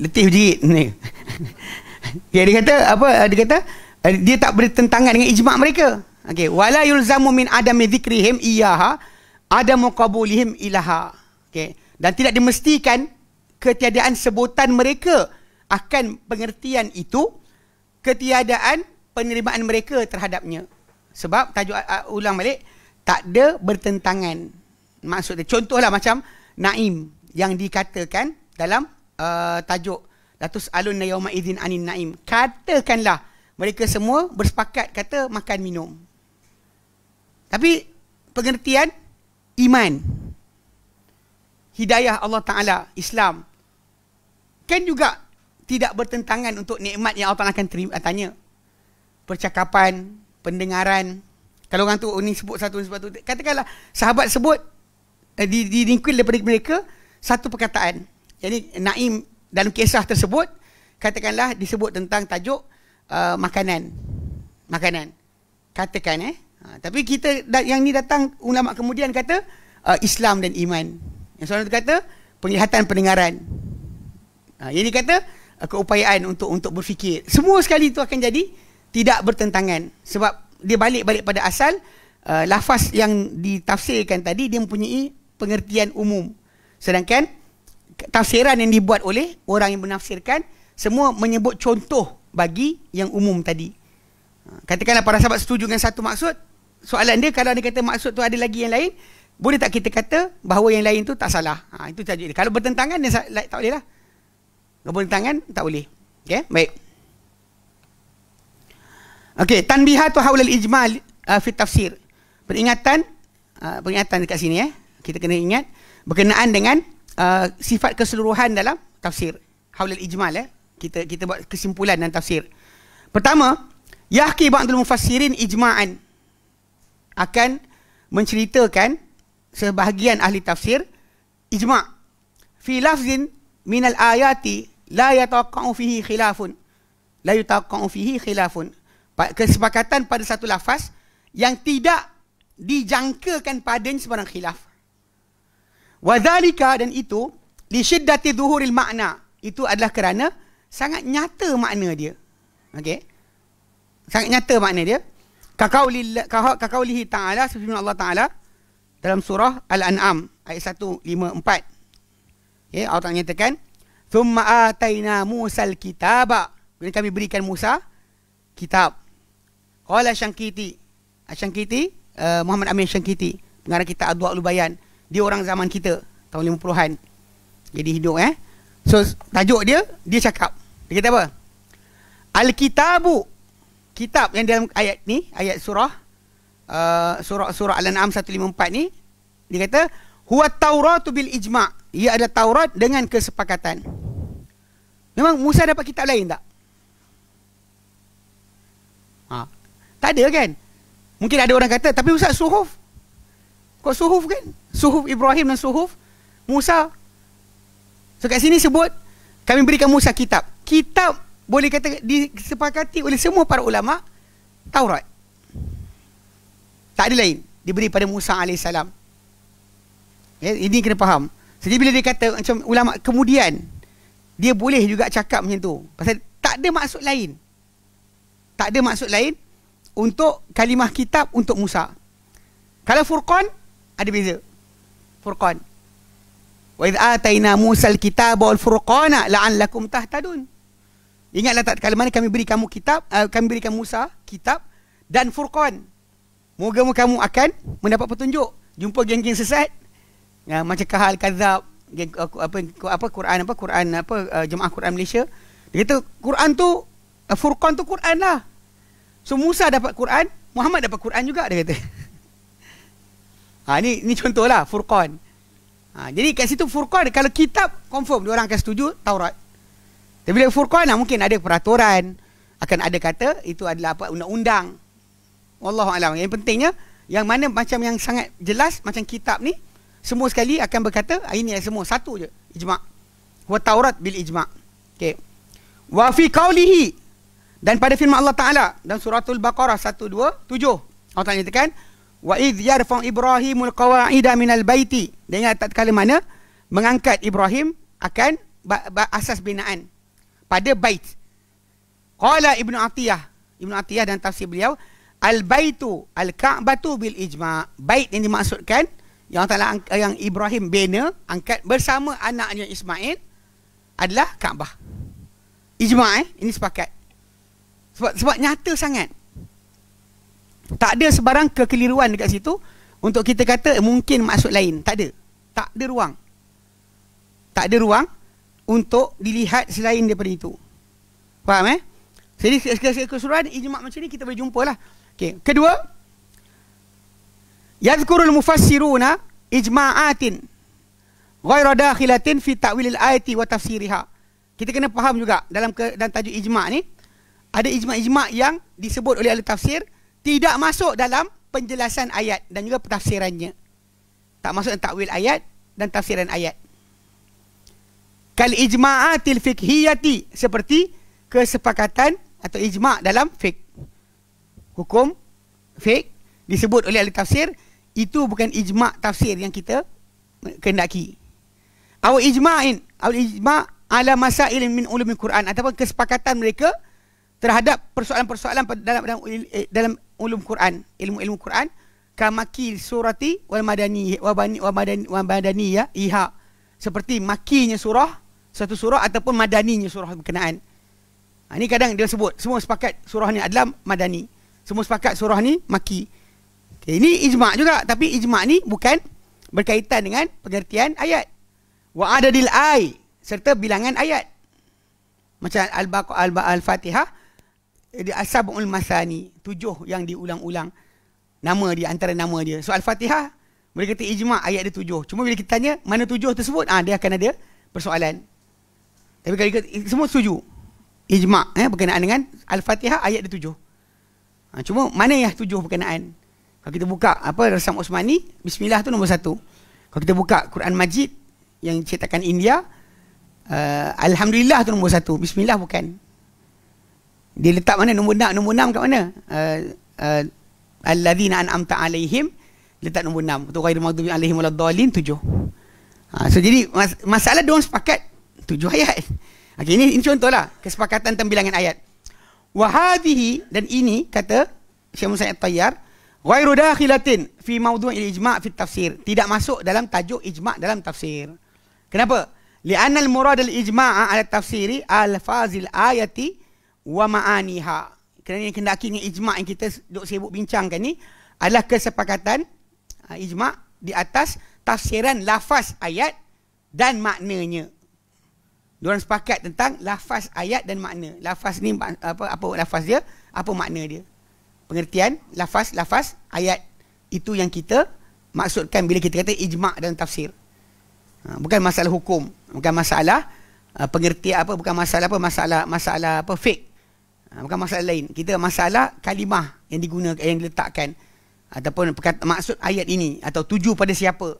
Letih jerit ni. Dia, ya, dia kata apa? Dia kata dia tak bertentangan dengan ijma' mereka. Okey, wala yulzamu min adami dhikrihim iyaha ada muqabulihim ilaha. Okay. Dan tidak dimestikan ketiadaan sebutan mereka akan pengertian itu ketiadaan penerimaan mereka terhadapnya. Sebab tajuk uh, uh ulang balik tak ada bertentangan. Maksudnya contohlah macam Naim yang dikatakan dalam uh, tajuk Latus alun yauma idzin anin Naim. Katakanlah mereka semua bersepakat kata makan minum. Tapi pengertian iman hidayah Allah Ta'ala Islam kan juga tidak bertentangan untuk nikmat yang Allah Ta'ala akan terima, tanya percakapan pendengaran kalau orang tu oh, ni sebut satu sebut, tu katakanlah sahabat sebut eh, di di ringkil daripada mereka satu perkataan jadi Naim dalam kisah tersebut katakanlah disebut tentang tajuk uh, makanan makanan katakan eh Ha, tapi kita yang ni datang ulama kemudian kata uh, Islam dan iman. Yang seorang tu kata penglihatan pendengaran. Ha, yang ini kata uh, keupayaan untuk untuk berfikir. Semua sekali itu akan jadi tidak bertentangan sebab dia balik-balik pada asal uh, lafaz yang ditafsirkan tadi dia mempunyai pengertian umum. Sedangkan tafsiran yang dibuat oleh orang yang menafsirkan semua menyebut contoh bagi yang umum tadi. Ha, katakanlah para sahabat setuju dengan satu maksud, soalan dia kalau dia kata maksud tu ada lagi yang lain boleh tak kita kata bahawa yang lain tu tak salah ha, itu tajuk dia kalau bertentangan dia tak boleh lah kalau bertentangan tak boleh okay? baik Okey, tanbihatu haulal ijmal uh, fi tafsir. Peringatan uh, peringatan dekat sini eh. Kita kena ingat berkenaan dengan uh, sifat keseluruhan dalam tafsir. Haulal ijmal eh. Kita kita buat kesimpulan dalam tafsir. Pertama, yahki ba'dul mufassirin ijma'an akan menceritakan sebahagian ahli tafsir ijma' fi lafzin min al-ayati la yataqa'u fihi khilafun la yataqa'u fihi khilafun kesepakatan pada satu lafaz yang tidak dijangkakan padanya sebarang khilaf wadzalika dan itu li syiddati dhuhuril makna itu adalah kerana sangat nyata makna dia okey sangat nyata makna dia kakauli kakauli taala sesungguhnya Allah taala dalam surah al-an'am ayat 154 ya Allah menyatakan thumma ataina musal Kitab. kemudian kami berikan Musa kitab qala syangkiti syangkiti uh, eh, Muhammad Amin Syangkiti pengarang kita adwa lubayan dia orang zaman kita tahun 50-an jadi hidup eh so tajuk dia dia cakap dia kata apa al-kitabu kitab yang dalam ayat ni ayat surah uh, surah surah al-an'am 154 ni dia kata huwa tauratu bil ijma' ia ada taurat dengan kesepakatan memang Musa dapat kitab lain tak ha tak ada kan mungkin ada orang kata tapi Musa suhuf kau suhuf kan suhuf Ibrahim dan suhuf Musa so kat sini sebut kami berikan Musa kitab kitab boleh kata disepakati oleh semua para ulama Taurat. Tak ada lain diberi pada Musa AS. Ya, ini kena faham. Jadi bila dia kata macam ulama kemudian dia boleh juga cakap macam tu. Pasal tak ada maksud lain. Tak ada maksud lain untuk kalimah kitab untuk Musa. Kalau Furqan ada beza. Furqan. Wa idh ataina Musa al-kitaba wal furqana la'an lakum tahtadun. Ingatlah tak kala mana kami beri kamu kitab, uh, kami berikan Musa kitab dan Furqan. Moga moga kamu akan mendapat petunjuk. Jumpa geng-geng sesat. Uh, macam kahal kadzab, geng uh, apa apa Quran apa Quran apa uh, jemaah Quran Malaysia. Dia kata Quran tu uh, Furqan tu Quran lah. So Musa dapat Quran, Muhammad dapat Quran juga dia kata. ha ni ni contohlah Furqan. Ha, jadi kat situ Furqan kalau kitab confirm dia orang akan setuju Taurat. Tapi bila furqan lah mungkin ada peraturan akan ada kata itu adalah apa undang-undang. Wallahu alam. Yang pentingnya yang mana macam yang sangat jelas macam kitab ni semua sekali akan berkata ah, ini yang semua satu je ijma' wa taurat bil ijma' okey wa fi qawlihi dan pada firman Allah Taala dan suratul baqarah 127 Allah Taala nyatakan wa id yarfa'u ibrahimul qawaida minal baiti dengan tak kala mana mengangkat Ibrahim akan asas binaan pada bait. Qala Ibnu Atiyah, Ibnu Atiyah dan tafsir beliau, al-baitu al-ka'batu bil ijma'. Bait yang dimaksudkan yang Taala yang Ibrahim bina angkat bersama anaknya Ismail adalah Kaabah. Ijma' eh? ini sepakat. Sebab sebab nyata sangat. Tak ada sebarang kekeliruan dekat situ untuk kita kata mungkin maksud lain. Tak ada. Tak ada ruang. Tak ada ruang untuk dilihat selain daripada itu. Faham eh? Jadi sekali keseluruhan ijma' macam ni kita boleh jumpalah. Okay. Kedua, Yadhkurul mufassiruna ijma'atin ghaira dakhilatin fi ta'wil al-ayati wa tafsiriha. Kita kena faham juga dalam ke, dalam tajuk ijma' ni ada ijma'-ijma' yang disebut oleh al tafsir tidak masuk dalam penjelasan ayat dan juga pentafsirannya. Tak masuk dalam ta'wil ayat dan tafsiran ayat kal ijma'atil fiqhiyati seperti kesepakatan atau ijma' dalam fiqh hukum fiqh disebut oleh ahli tafsir itu bukan ijma' tafsir yang kita kehendaki atau ijma'in atau ijma' ala masail min ulumi Quran ataupun kesepakatan mereka terhadap persoalan-persoalan dalam dalam eh, dalam ulum Quran ilmu-ilmu Quran kamaki surati wal madani wa bani wa madani wa madani ya, iha seperti makinya surah satu surah ataupun madaninya surah berkenaan. Ha, ini kadang dia sebut semua sepakat surah ni adalah madani. Semua sepakat surah ni maki. Okay, ini ijma' juga tapi ijma' ni bukan berkaitan dengan pengertian ayat. Wa adadil ay serta bilangan ayat. Macam al-baqarah al al-fatihah di asabul masani tujuh yang diulang-ulang nama dia antara nama dia. So al-fatihah mereka kata ijma' ayat dia tujuh. Cuma bila kita tanya mana tujuh tersebut ah ha, dia akan ada persoalan. Tapi kalau semua setuju. Ijma' eh, berkenaan dengan Al-Fatihah ayat dia tujuh. Ha, cuma mana yang tujuh berkenaan? Kalau kita buka apa Rasam Osmani, Bismillah tu nombor satu. Kalau kita buka Quran Majid yang cetakan India, uh, Alhamdulillah tu nombor satu. Bismillah bukan. Dia letak mana? Nombor enam. Nombor enam kat mana? Uh, uh, Al-ladhina alaihim letak nombor enam. Untuk ghairi maghdubi alaihim wa tujuh. Ha, so jadi mas- masalah dia orang sepakat tujuh ayat. Okey, ini, ini contohlah kesepakatan tembilangan ayat. Wahadihi dan ini kata Syekh Musa Al-Tayyar, ghairu dakhilatin fi mawdu'il ijma' fi tafsir. Tidak masuk dalam tajuk ijma' dalam tafsir. Kenapa? Li'anna al-murad al-ijma'a ala tafsiri al-fazil ayati wa ma'aniha. Kerana yang kena kini ijma' yang kita duk sibuk bincangkan ni adalah kesepakatan uh, ijma' di atas tafsiran lafaz ayat dan maknanya. Diorang sepakat tentang lafaz ayat dan makna. Lafaz ni apa apa lafaz dia? Apa makna dia? Pengertian lafaz lafaz ayat itu yang kita maksudkan bila kita kata ijma' dan tafsir. Ha, bukan masalah hukum, bukan masalah uh, pengertian apa bukan masalah apa masalah masalah apa fik. Ha, bukan masalah lain. Kita masalah kalimah yang digunakan yang diletakkan ataupun maksud ayat ini atau tuju pada siapa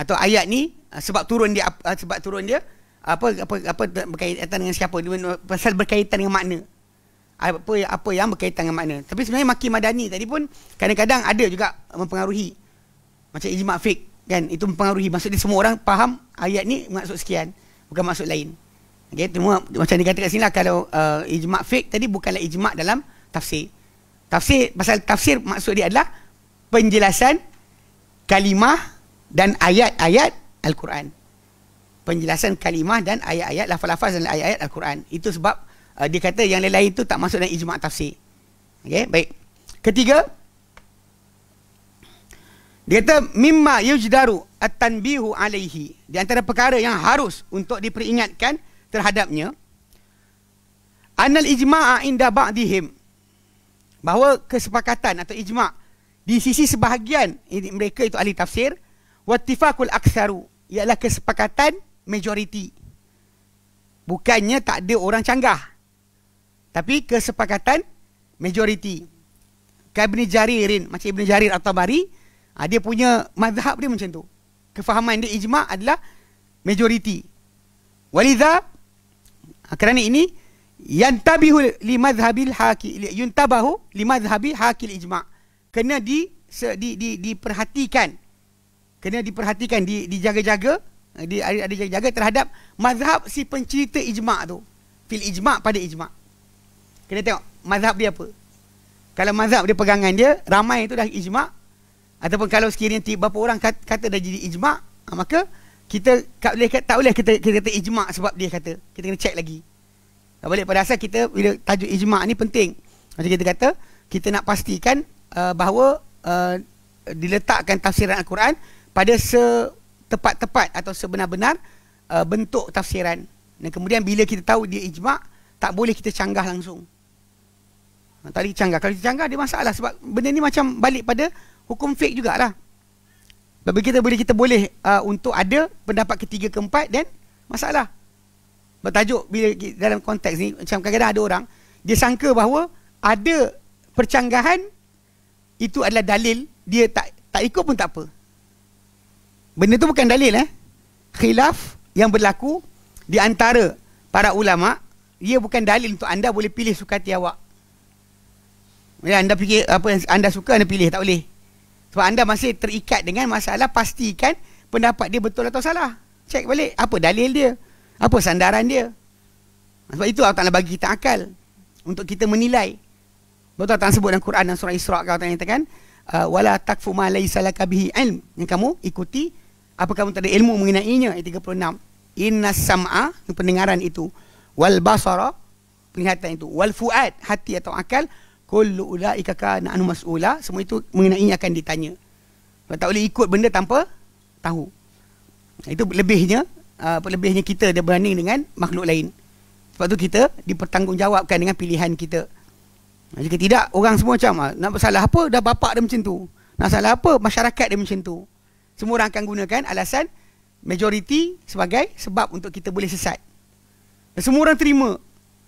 atau ayat ni uh, sebab turun dia uh, sebab turun dia apa apa apa berkaitan dengan siapa pasal berkaitan dengan makna apa apa yang berkaitan dengan makna tapi sebenarnya maki madani tadi pun kadang-kadang ada juga mempengaruhi macam ijma fik kan itu mempengaruhi maksudnya semua orang faham ayat ni maksud sekian bukan maksud lain okey semua macam dikatakan kat sinilah kalau uh, ijma fik tadi bukanlah ijma dalam tafsir tafsir pasal tafsir maksud dia adalah penjelasan kalimah dan ayat-ayat al-Quran penjelasan kalimah dan ayat-ayat lafaz-lafaz dan ayat-ayat al-Quran. Itu sebab uh, dia kata yang lain-lain itu tak masuk dalam ijma' tafsir. Okey, baik. Ketiga dia kata mimma yujdaru at-tanbihu alaihi di antara perkara yang harus untuk diperingatkan terhadapnya anal ijma'a inda ba'dihim bahawa kesepakatan atau ijma' di sisi sebahagian mereka itu ahli tafsir wattifaqul aksaru ialah kesepakatan majoriti. Bukannya tak ada orang canggah. Tapi kesepakatan majoriti. Kan Ibn Jaririn, macam Ibn Jarir atau Bari, ah, dia punya mazhab dia macam tu. Kefahaman dia ijma' adalah majoriti. Walidha, ah, kerana ini, yantabihu li mazhabil haki, yuntabahu li mazhabil haki ijma' kena di, di, di, diperhatikan kena diperhatikan di, dijaga-jaga dia ada, ada jaga-jaga terhadap mazhab si pencerita ijma' tu. Fil ijma' pada ijma'. Kena tengok mazhab dia apa. Kalau mazhab dia pegangan dia, ramai itu dah ijma' ataupun kalau sekiranya tiba berapa orang kata, kata dah jadi ijma' ah, maka kita tak boleh tak boleh kita kita kata ijma' sebab dia kata. Kita kena check lagi. Tak boleh pada asal kita bila tajuk ijma' ni penting. Macam kita kata kita nak pastikan uh, bahawa uh, diletakkan tafsiran al-Quran pada se tepat-tepat atau sebenar-benar uh, bentuk tafsiran. Dan kemudian bila kita tahu dia ijma' tak boleh kita canggah langsung. Ha, tak boleh canggah. Kalau kita canggah dia masalah sebab benda ni macam balik pada hukum fik juga lah. Bagi kita boleh kita boleh uh, untuk ada pendapat ketiga keempat dan masalah. Bertajuk bila dalam konteks ni macam kadang-kadang ada orang dia sangka bahawa ada percanggahan itu adalah dalil dia tak tak ikut pun tak apa benda tu bukan dalil eh khilaf yang berlaku di antara para ulama ia bukan dalil untuk anda boleh pilih suka hati awak ya, anda fikir apa yang anda suka anda pilih tak boleh sebab anda masih terikat dengan masalah pastikan pendapat dia betul atau salah Check balik apa dalil dia apa sandaran dia sebab itu Allah Ta'ala bagi kita akal untuk kita menilai betul Allah Ta'ala sebut dalam Quran dan surah Isra' Allah Ta'ala nyatakan ah, wala takfu ma laysa laka ilm yang kamu ikuti apa kamu tak ada ilmu mengenainya ayat 36 inna sam'a pendengaran itu wal basara penglihatan itu wal fuad hati atau akal kullu ulaika kana anu mas'ula semua itu mengenainya akan ditanya Kau tak boleh ikut benda tanpa tahu itu lebihnya uh, ah, lebihnya kita dia berbanding dengan makhluk lain sebab tu kita dipertanggungjawabkan dengan pilihan kita jika tidak orang semua macam ah, nak salah apa dah bapak dia macam tu nak salah apa masyarakat dia macam tu semua orang akan gunakan alasan majoriti sebagai sebab untuk kita boleh sesat. Dan semua orang terima.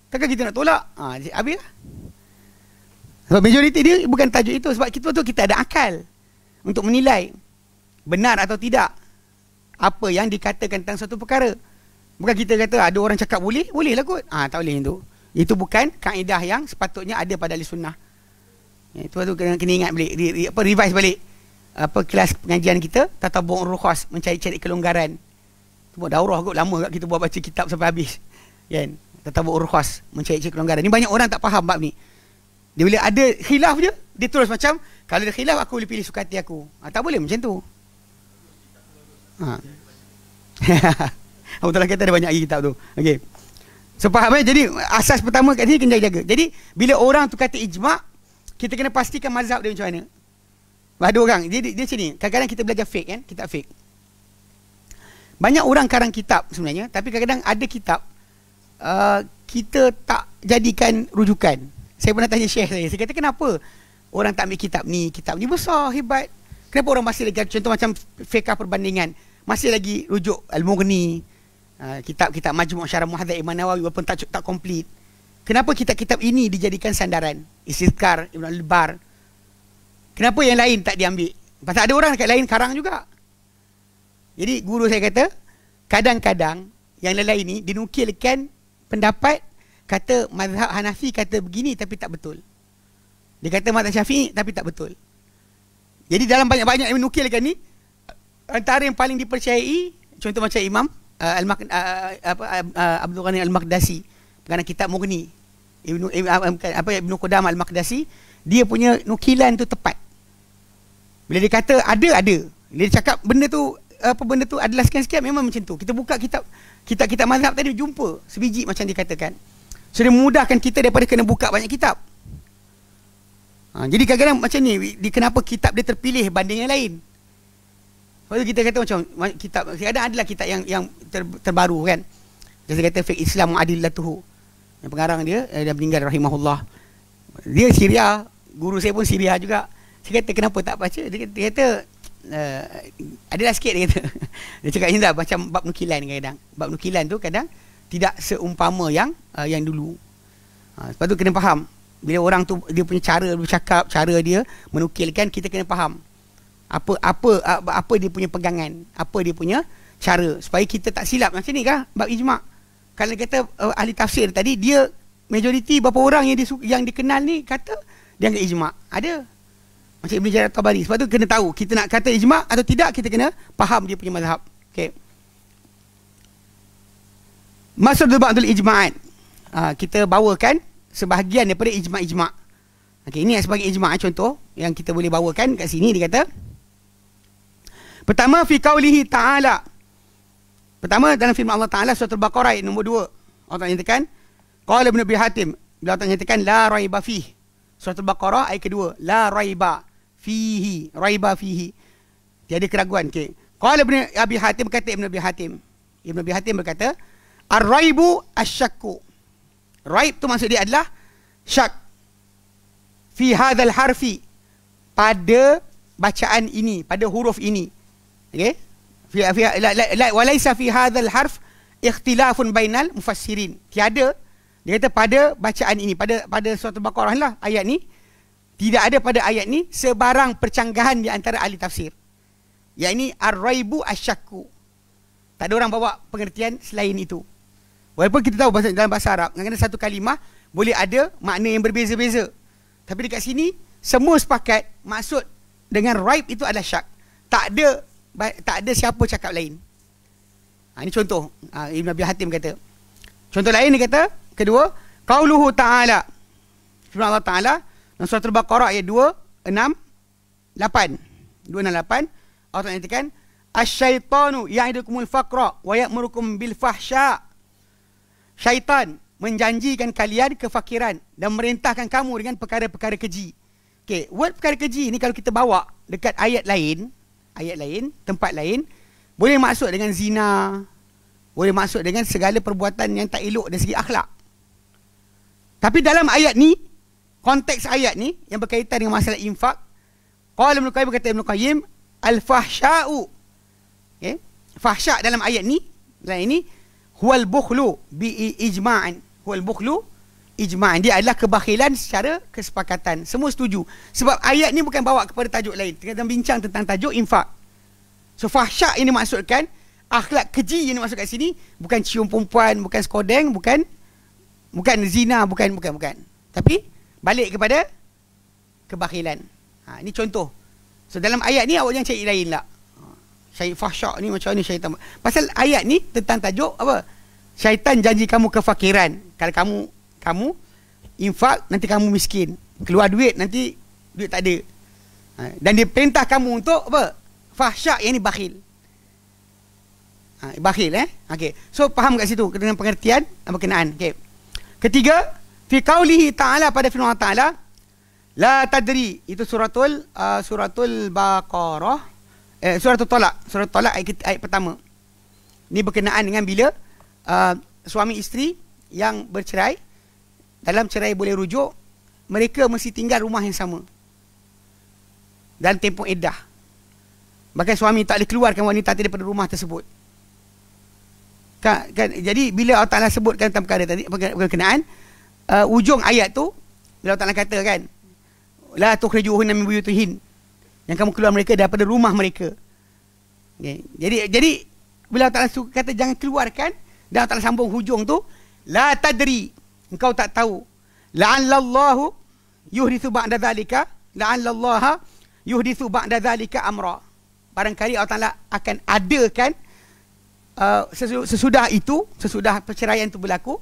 Takkan kita nak tolak? Ha, habislah. Sebab majoriti dia bukan tajuk itu. Sebab kita tu kita ada akal untuk menilai benar atau tidak apa yang dikatakan tentang satu perkara. Bukan kita kata ada orang cakap boleh, boleh lah kot. Ah ha, tak boleh itu. Itu bukan kaedah yang sepatutnya ada pada ahli sunnah. Ya, itu tu kena, kena ingat balik, re, re, apa, revise balik apa kelas pengajian kita tatabung rukhas mencari-cari kelonggaran tu buat daurah kot lama kat kita buat baca kitab sampai habis kan tatabung rukhas mencari-cari kelonggaran ni banyak orang tak faham bab ni dia bila ada khilaf je dia terus macam kalau ada khilaf aku boleh pilih suka hati aku ha, tak boleh macam tu ha. aku telah kata ada banyak lagi kitab tu okey so faham eh? jadi asas pertama kat sini kena jaga jadi bila orang tu kata ijma' kita kena pastikan mazhab dia macam mana ada orang. Dia, dia, sini. Kadang-kadang kita belajar fake kan? Kitab fake. Banyak orang karang kitab sebenarnya. Tapi kadang-kadang ada kitab. Uh, kita tak jadikan rujukan. Saya pernah tanya Syekh saya. Saya kata kenapa orang tak ambil kitab ni? Kitab ni besar, hebat. Kenapa orang masih lagi contoh macam fiqah perbandingan. Masih lagi rujuk Al-Mughni. Uh, kitab-kitab Majmuk Syarah Muhadzah Imam Nawawi walaupun tak, tak komplit. Kenapa kitab-kitab ini dijadikan sandaran? Isidkar, Ibn Al-Bar, Kenapa yang lain tak diambil? Pasal ada orang dekat lain karang juga. Jadi guru saya kata, kadang-kadang yang lain ni dinukilkan pendapat kata mazhab Hanafi kata begini tapi tak betul. Dia kata mazhab Syafi'i tapi tak betul. Jadi dalam banyak-banyak yang dinukilkan ni antara yang paling dipercayai contoh macam Imam uh, Al-Mak, uh uh, uh, uh, Abdul Ghani Al-Maqdisi pengarang kitab Mughni Ibnu, Ibnu uh, apa Ibnu Qudam Al-Maqdisi dia punya nukilan tu tepat. Bila dia kata ada ada. Bila dia cakap benda tu apa benda tu adalah sekian-sekian memang macam tu. Kita buka kitab kita kita mazhab tadi jumpa sebiji macam dikatakan. So dia mudahkan kita daripada kena buka banyak kitab. Ha, jadi kadang-kadang macam ni di, kenapa kitab dia terpilih banding yang lain? kalau kita kata macam kitab ada adalah kitab yang yang ter, terbaru kan. jadi kata fiqh Islam adillatuhu. Yang pengarang dia eh, dia meninggal rahimahullah. Dia Syria, guru saya pun Syria juga. Saya kata kenapa tak baca Dia kata, dia kata uh, eh, Adalah sikit dia kata Dia cakap macam lah, Macam bab nukilan kadang Bab nukilan tu kadang Tidak seumpama yang uh, Yang dulu uh, Sebab tu kena faham Bila orang tu Dia punya cara dia bercakap Cara dia menukilkan Kita kena faham apa apa uh, apa dia punya pegangan apa dia punya cara supaya kita tak silap macam ni kah bab ijmak kalau kata uh, ahli tafsir tadi dia majoriti berapa orang yang dikenal ni kata dia anggap ijmak ada macam Ibn Jarrah Tabari. Sebab tu kena tahu. Kita nak kata ijma' atau tidak, kita kena faham dia punya mazhab. Okay. Masud Dubatul Ijma'at. Uh, kita bawakan sebahagian daripada ijma'-ijma'. Okay, ini yang sebagai ijma' contoh yang kita boleh bawakan kat sini. Dia kata, Pertama, fi kaulihi ta'ala. Pertama, dalam film Allah Ta'ala, surat Al-Baqarah, ayat nombor dua. Allah Ta'ala nyatakan, Qala ibn Abi Hatim. Allah Ta'ala nyatakan, La raibah Surat Al-Baqarah, ayat kedua. La raibah fihi raiba fihi tiada keraguan ke? okey qala ibn abi hatim berkata ibn abi hatim ibn abi hatim berkata ar-raibu asyakku raib tu maksud dia adalah syak fi hadzal harfi pada bacaan ini pada huruf ini okey fi fi la, la, la, walaisa fi hadzal harf ikhtilafun bainal mufassirin tiada dia kata pada bacaan ini pada pada suatu al-baqarah lah ayat ni tidak ada pada ayat ni sebarang percanggahan di antara ahli tafsir. Yang ini ar-raibu asyakku. Tak ada orang bawa pengertian selain itu. Walaupun kita tahu bahasa dalam bahasa Arab, dengan satu kalimah boleh ada makna yang berbeza-beza. Tapi dekat sini semua sepakat maksud dengan raib itu adalah syak. Tak ada tak ada siapa cakap lain. Ha, ini contoh ha, Ibn Abi Hatim kata. Contoh lain dia kata, kedua, qauluhu ta'ala. Subhanallah ta'ala. Ta dalam surah Al-Baqarah ayat 2, 6, 8. 2, 6, 8. Allah Ta'ala nyatakan, As-syaitanu ya'idukumul faqra wa ya'murukum bil fahsya. Syaitan menjanjikan kalian kefakiran dan merintahkan kamu dengan perkara-perkara keji. Okay, word perkara keji ni kalau kita bawa dekat ayat lain, ayat lain, tempat lain, boleh masuk dengan zina, boleh masuk dengan segala perbuatan yang tak elok dari segi akhlak. Tapi dalam ayat ni, konteks ayat ni yang berkaitan dengan masalah infak qala ibnu qayyim kata ibnu qayyim al fahsya'u okay. fahsya' dalam ayat ni dalam ini huwal bukhlu bi ijma'an huwal bukhlu ijma'an dia adalah kebakhilan secara kesepakatan semua setuju sebab ayat ni bukan bawa kepada tajuk lain kita bincang tentang tajuk infak so fahsya' ini maksudkan akhlak keji yang dimaksudkan sini bukan cium perempuan bukan skodeng bukan bukan zina bukan bukan bukan tapi balik kepada kebakilan. Ha, ini contoh. So dalam ayat ni awak jangan cari lain lah. Ha, Syahid fahsyak ni macam ni syaitan. Pasal ayat ni tentang tajuk apa? Syaitan janji kamu kefakiran. Kalau kamu kamu infak nanti kamu miskin. Keluar duit nanti duit tak ada. Ha, dan dia perintah kamu untuk apa? Fahsyak yang ni bakhil. Ha, bakhil eh. Okey. So faham kat situ dengan pengertian dan berkenaan. Okey. Ketiga, fi qaulihi ta'ala pada firman ta'ala la tadri itu suratul uh, suratul baqarah eh suratul talak suratul talak ayat, ayat pertama ni berkenaan dengan bila uh, suami isteri yang bercerai dalam cerai boleh rujuk mereka mesti tinggal rumah yang sama dan tempoh iddah bahkan suami tak boleh keluarkan wanita tadi daripada rumah tersebut kan, kan, jadi bila Allah Ta'ala sebutkan tentang perkara tadi perkenaan uh, eh, ujung ayat tu Allah Ta'ala kata kan La tukhrijuhunna min buyutihin yang kamu keluar mereka daripada rumah mereka. Okay. Jadi jadi bila Allah Taala suka kata jangan keluarkan dan Allah Taala sambung hujung tu la tadri engkau tak tahu la'allahu yuhdithu ba'da dhalika la'allaha yuhdithu ba'da zalika amra barangkali Allah Taala akan adakan uh, sesudah itu sesudah perceraian itu berlaku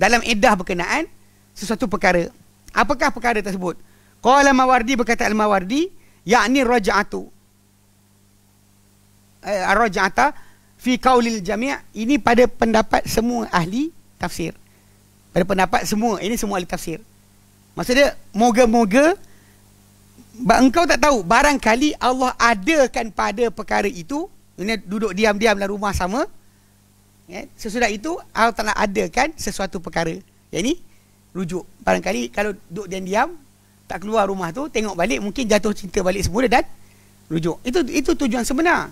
dalam iddah berkenaan sesuatu perkara. Apakah perkara tersebut? Qala Mawardi berkata Al-Mawardi, yakni raja'atu. Eh, Raja'ata fi qaulil jami' ini pada pendapat semua ahli tafsir. Pada pendapat semua, ini semua ahli tafsir. Maksudnya moga-moga engkau tak tahu barangkali Allah adakan pada perkara itu ini duduk diam-diam dalam rumah sama ya, sesudah itu Allah telah adakan sesuatu perkara yang ini rujuk. Barangkali kalau duduk dan diam, tak keluar rumah tu, tengok balik, mungkin jatuh cinta balik semula dan rujuk. Itu itu tujuan sebenar.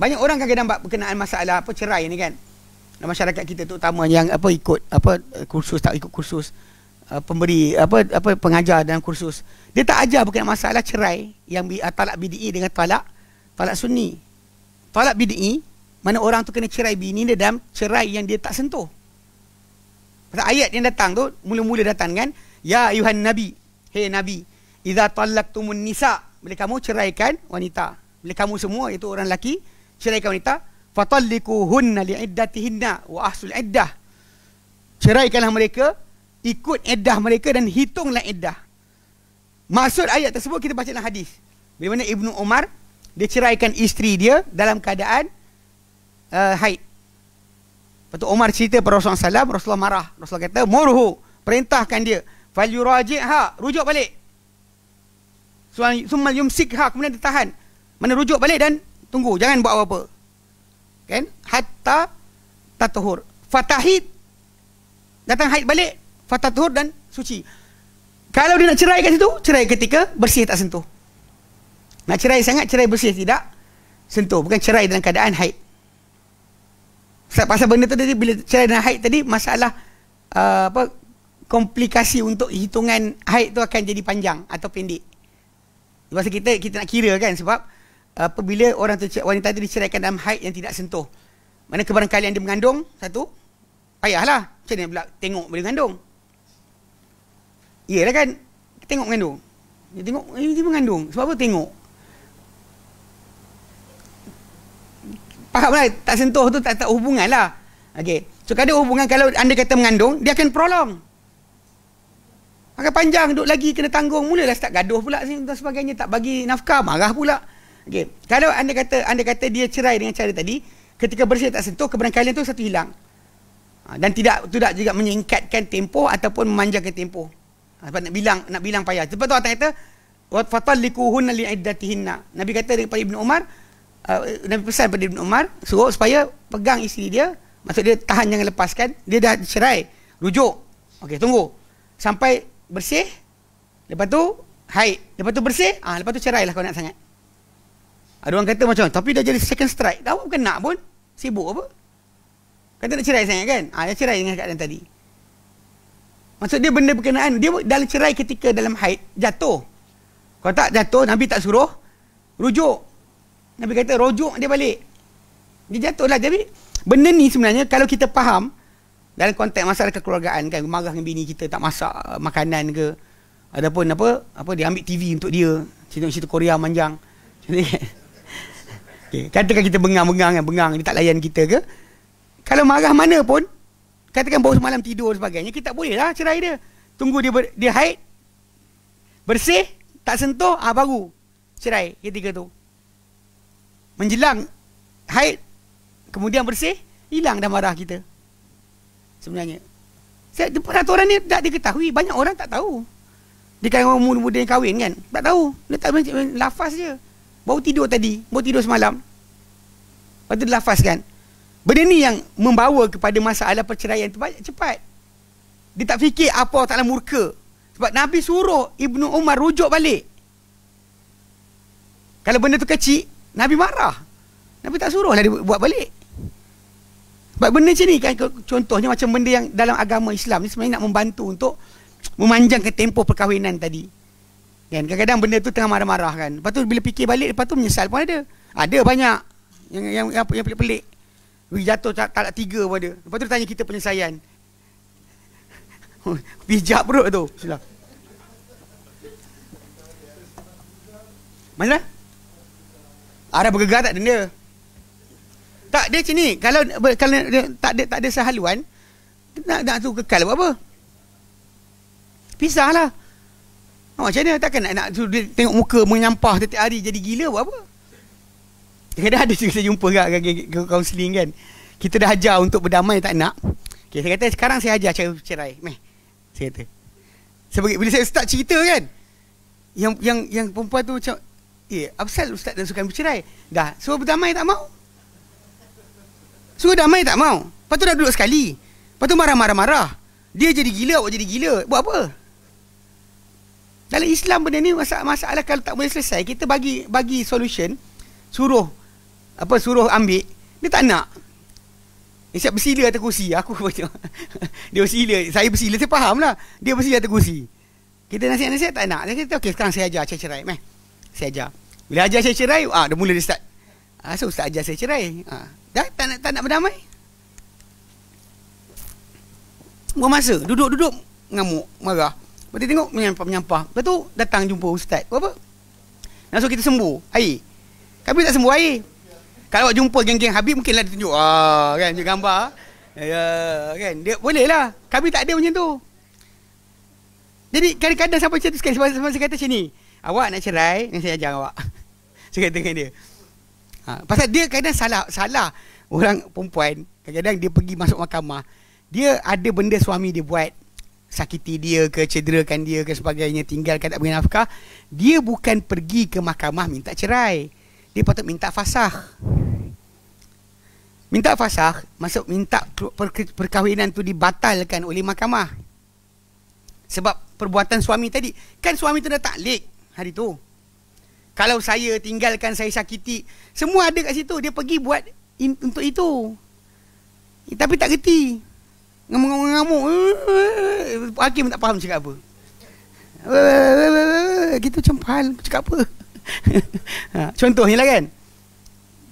Banyak orang kan kadang berkenaan masalah apa cerai ni kan. dalam masyarakat kita tu terutamanya yang apa ikut apa kursus tak ikut kursus eh, pemberi apa apa pengajar dalam kursus dia tak ajar berkenaan masalah cerai yang bi, talak BDI dengan talak talak sunni talak BDI mana orang tu kena cerai bini dia dalam cerai yang dia tak sentuh Pasal ayat yang datang tu mula-mula datang kan ya ayuhan nabi hey nabi idza talaqtumun nisa bila kamu ceraikan wanita bila kamu semua itu orang lelaki ceraikan wanita fatalliquhunna liiddatihinna wa ahsul iddah ceraikanlah mereka ikut iddah mereka dan hitunglah iddah maksud ayat tersebut kita baca dalam hadis bila mana ibnu umar dia ceraikan isteri dia dalam keadaan uh, haid Lepas tu Umar cerita pada Rasulullah SAW, Rasulullah marah. Rasulullah kata, Murhu, perintahkan dia. Fal yurajik ha, rujuk balik. Summa yumsik ha, kemudian ditahan. Mana rujuk balik dan tunggu, jangan buat apa-apa. Kan? Hatta tatuhur. Fatahid, datang haid balik, fatatuhur dan suci. Kalau dia nak cerai kat situ, cerai ketika bersih tak sentuh. Nak cerai sangat, cerai bersih tidak sentuh. Bukan cerai dalam keadaan haid. Sebab pasal benda tu tadi bila saya dan haid tadi masalah uh, apa komplikasi untuk hitungan haid tu akan jadi panjang atau pendek. Sebab kita kita nak kira kan sebab apabila orang tu wanita tadi diceraikan dalam haid yang tidak sentuh. Mana kebarangkali dia mengandung satu payahlah. Macam mana pula tengok boleh mengandung? Iyalah kan tengok mengandung. Dia tengok dia mengandung. Sebab apa tengok? faham lah tak sentuh tu tak, tak hubungan lah okay. so ada hubungan kalau anda kata mengandung dia akan prolong akan panjang duduk lagi kena tanggung mulalah start gaduh pula dan sebagainya tak bagi nafkah marah pula okay. kalau anda kata anda kata dia cerai dengan cara tadi ketika bersih tak sentuh keberangkalian tu satu hilang ha, dan tidak tidak juga menyingkatkan tempoh ataupun memanjangkan tempoh ha, sebab nak bilang nak bilang payah sebab tu orang kata wa fatallikuhunna li'iddatihinna nabi kata daripada ibnu umar uh, Nabi pesan pada Ibn Umar Suruh supaya pegang isteri dia Maksud dia tahan jangan lepaskan Dia dah cerai Rujuk Okey tunggu Sampai bersih Lepas tu Haid Lepas tu bersih ah ha, Lepas tu cerai lah kau nak sangat Ada ah, orang kata macam Tapi dah jadi second strike Dah bukan nak pun Sibuk apa Kata nak cerai sangat kan Haa dah cerai dengan keadaan tadi Maksud dia benda berkenaan Dia dalam cerai ketika dalam haid Jatuh Kalau tak jatuh Nabi tak suruh Rujuk Nabi kata rojuk dia balik. Dia jatuh lah Jadi benda ni sebenarnya kalau kita faham dalam konteks masalah kekeluargaan kan marah dengan bini kita tak masak uh, makanan ke ataupun apa apa dia ambil TV untuk dia cerita-cerita Korea manjang. Jadi okay. katakan kita bengang-bengang kan bengang dia tak layan kita ke. Kalau marah mana pun katakan baru semalam tidur sebagainya kita tak boleh lah cerai dia. Tunggu dia dia haid bersih tak sentuh ah baru cerai ketika tu menjelang haid kemudian bersih hilang dah marah kita sebenarnya saya peraturan ni tak diketahui banyak orang tak tahu dia kan orang muda-muda yang kahwin kan tak tahu dia tak tahu lafaz je baru tidur tadi baru tidur semalam lepas tu lafaz kan benda ni yang membawa kepada masalah perceraian tu cepat dia tak fikir apa Allah Ta'ala murka sebab Nabi suruh Ibnu Umar rujuk balik kalau benda tu kecil Nabi marah. Nabi tak suruhlah dia buat balik. Sebab benda macam ni kan contohnya macam benda yang dalam agama Islam ni sebenarnya nak membantu untuk memanjangkan tempoh perkahwinan tadi. Kan kadang-kadang benda tu tengah marah-marah kan. Lepas tu bila fikir balik lepas tu menyesal pun ada. Ada banyak yang yang yang, yang pelik-pelik. Pergi jatuh tak, tak tiga pun ada. Lepas tu tanya kita penyesalan. Pijak perut tu. Silah. Mana? Ada bergegar tak dia, Tak dia sini. Kalau kalau dia, tak ada tak ada sehaluan nak nak tu kekal buat apa? Pisahlah. Oh, macam mana takkan nak, nak tu, dia tengok muka menyampah setiap hari jadi gila buat apa? Kadang-kadang ada juga saya jumpa kat kaunseling kan. Kita dah ajar untuk berdamai tak nak. Okay, saya kata sekarang saya ajar cara cerai. Meh. Saya kata. Sebagai bila saya start cerita kan yang yang yang perempuan tu macam Eh, apasal ustaz dan suka bercerai? Dah, suruh berdamai tak mau? Suruh damai tak mau? patut dah duduk sekali. patut marah-marah-marah. Dia jadi gila, awak jadi gila. Buat apa? Dalam Islam benda ni masalah, masalah kalau tak boleh selesai, kita bagi bagi solution, suruh apa suruh ambil, dia tak nak. Eh, siap bersila atas kursi. Aku macam, dia bersila, saya bersila, saya faham lah. Dia bersila atas kursi. Kita nasihat-nasihat tak nak. Dia kata, okey sekarang saya ajar cerai-cerai. saya ajar. Bila ajar saya cerai, ah dah mula dia start. Ah so ustaz ajar saya cerai. Ah dah tak nak tak nak berdamai. Buang masa, duduk-duduk ngamuk, marah. Lepas tengok menyampah-menyampah. Lepas tu datang jumpa ustaz. Apa? Nak suruh kita sembuh ai, Kami tak sembuh ai, Kalau awak jumpa geng-geng Habib mungkinlah ditunjuk, tunjuk ah kan dia gambar. Ya, ya kan dia boleh lah. Kami tak ada macam tu. Jadi kadang-kadang sampai macam tu sekali sebab saya kata macam Awak nak cerai Ni saya ajar awak Saya dengan dia ha, Pasal dia kadang salah Salah Orang perempuan Kadang-kadang dia pergi masuk mahkamah Dia ada benda suami dia buat Sakiti dia ke Cederakan dia ke sebagainya Tinggalkan tak beri nafkah Dia bukan pergi ke mahkamah Minta cerai Dia patut minta fasah Minta fasah masuk minta perkahwinan tu dibatalkan oleh mahkamah Sebab perbuatan suami tadi Kan suami tu dah taklik hari tu. Kalau saya tinggalkan saya sakiti, semua ada kat situ. Dia pergi buat in, untuk itu. Eh, tapi tak reti. Ngamuk-ngamuk. Hakim tak faham cakap apa. Kita cempal cakap apa. Ha, ni lah kan.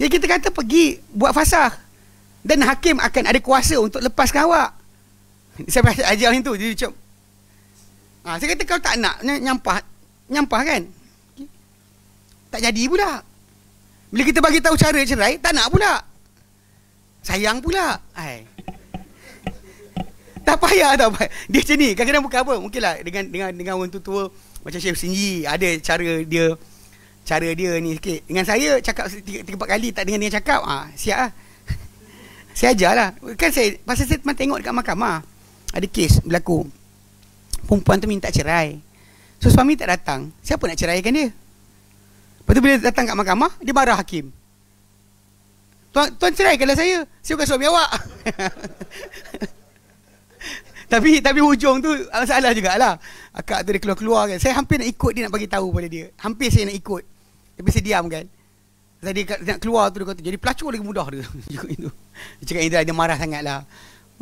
Dia kita kata pergi buat fasah. Dan hakim akan ada kuasa untuk lepaskan awak. Saya ajar macam tu. Dia macam. Ha, saya kata kau tak nak nyampah nyampah kan tak jadi pula bila kita bagi tahu cara cerai tak nak pula sayang pula ai tak payah tak payah dia macam ni kadang-kadang bukan apa mungkinlah dengan dengan dengan orang tua macam Syekh Sinji ada cara dia cara dia ni sikit dengan saya cakap tiga, tiga empat kali tak dengan dia cakap ah ha, siap ah saya ajarlah kan saya pasal saya tengok dekat mahkamah ada kes berlaku perempuan tu minta cerai So suami tak datang Siapa nak ceraikan dia Lepas tu bila datang kat mahkamah Dia marah hakim Tuan, tuan ceraikanlah saya Saya bukan suami awak Tapi tapi hujung tu Masalah jugalah Akak tu dia keluar-keluar kan Saya hampir nak ikut dia Nak bagi tahu pada dia Hampir saya nak ikut Tapi saya diam kan Tadi nak keluar tu dia kata jadi pelacur lagi mudah dia. Cakap itu. Dia cakap itu dia marah sangatlah.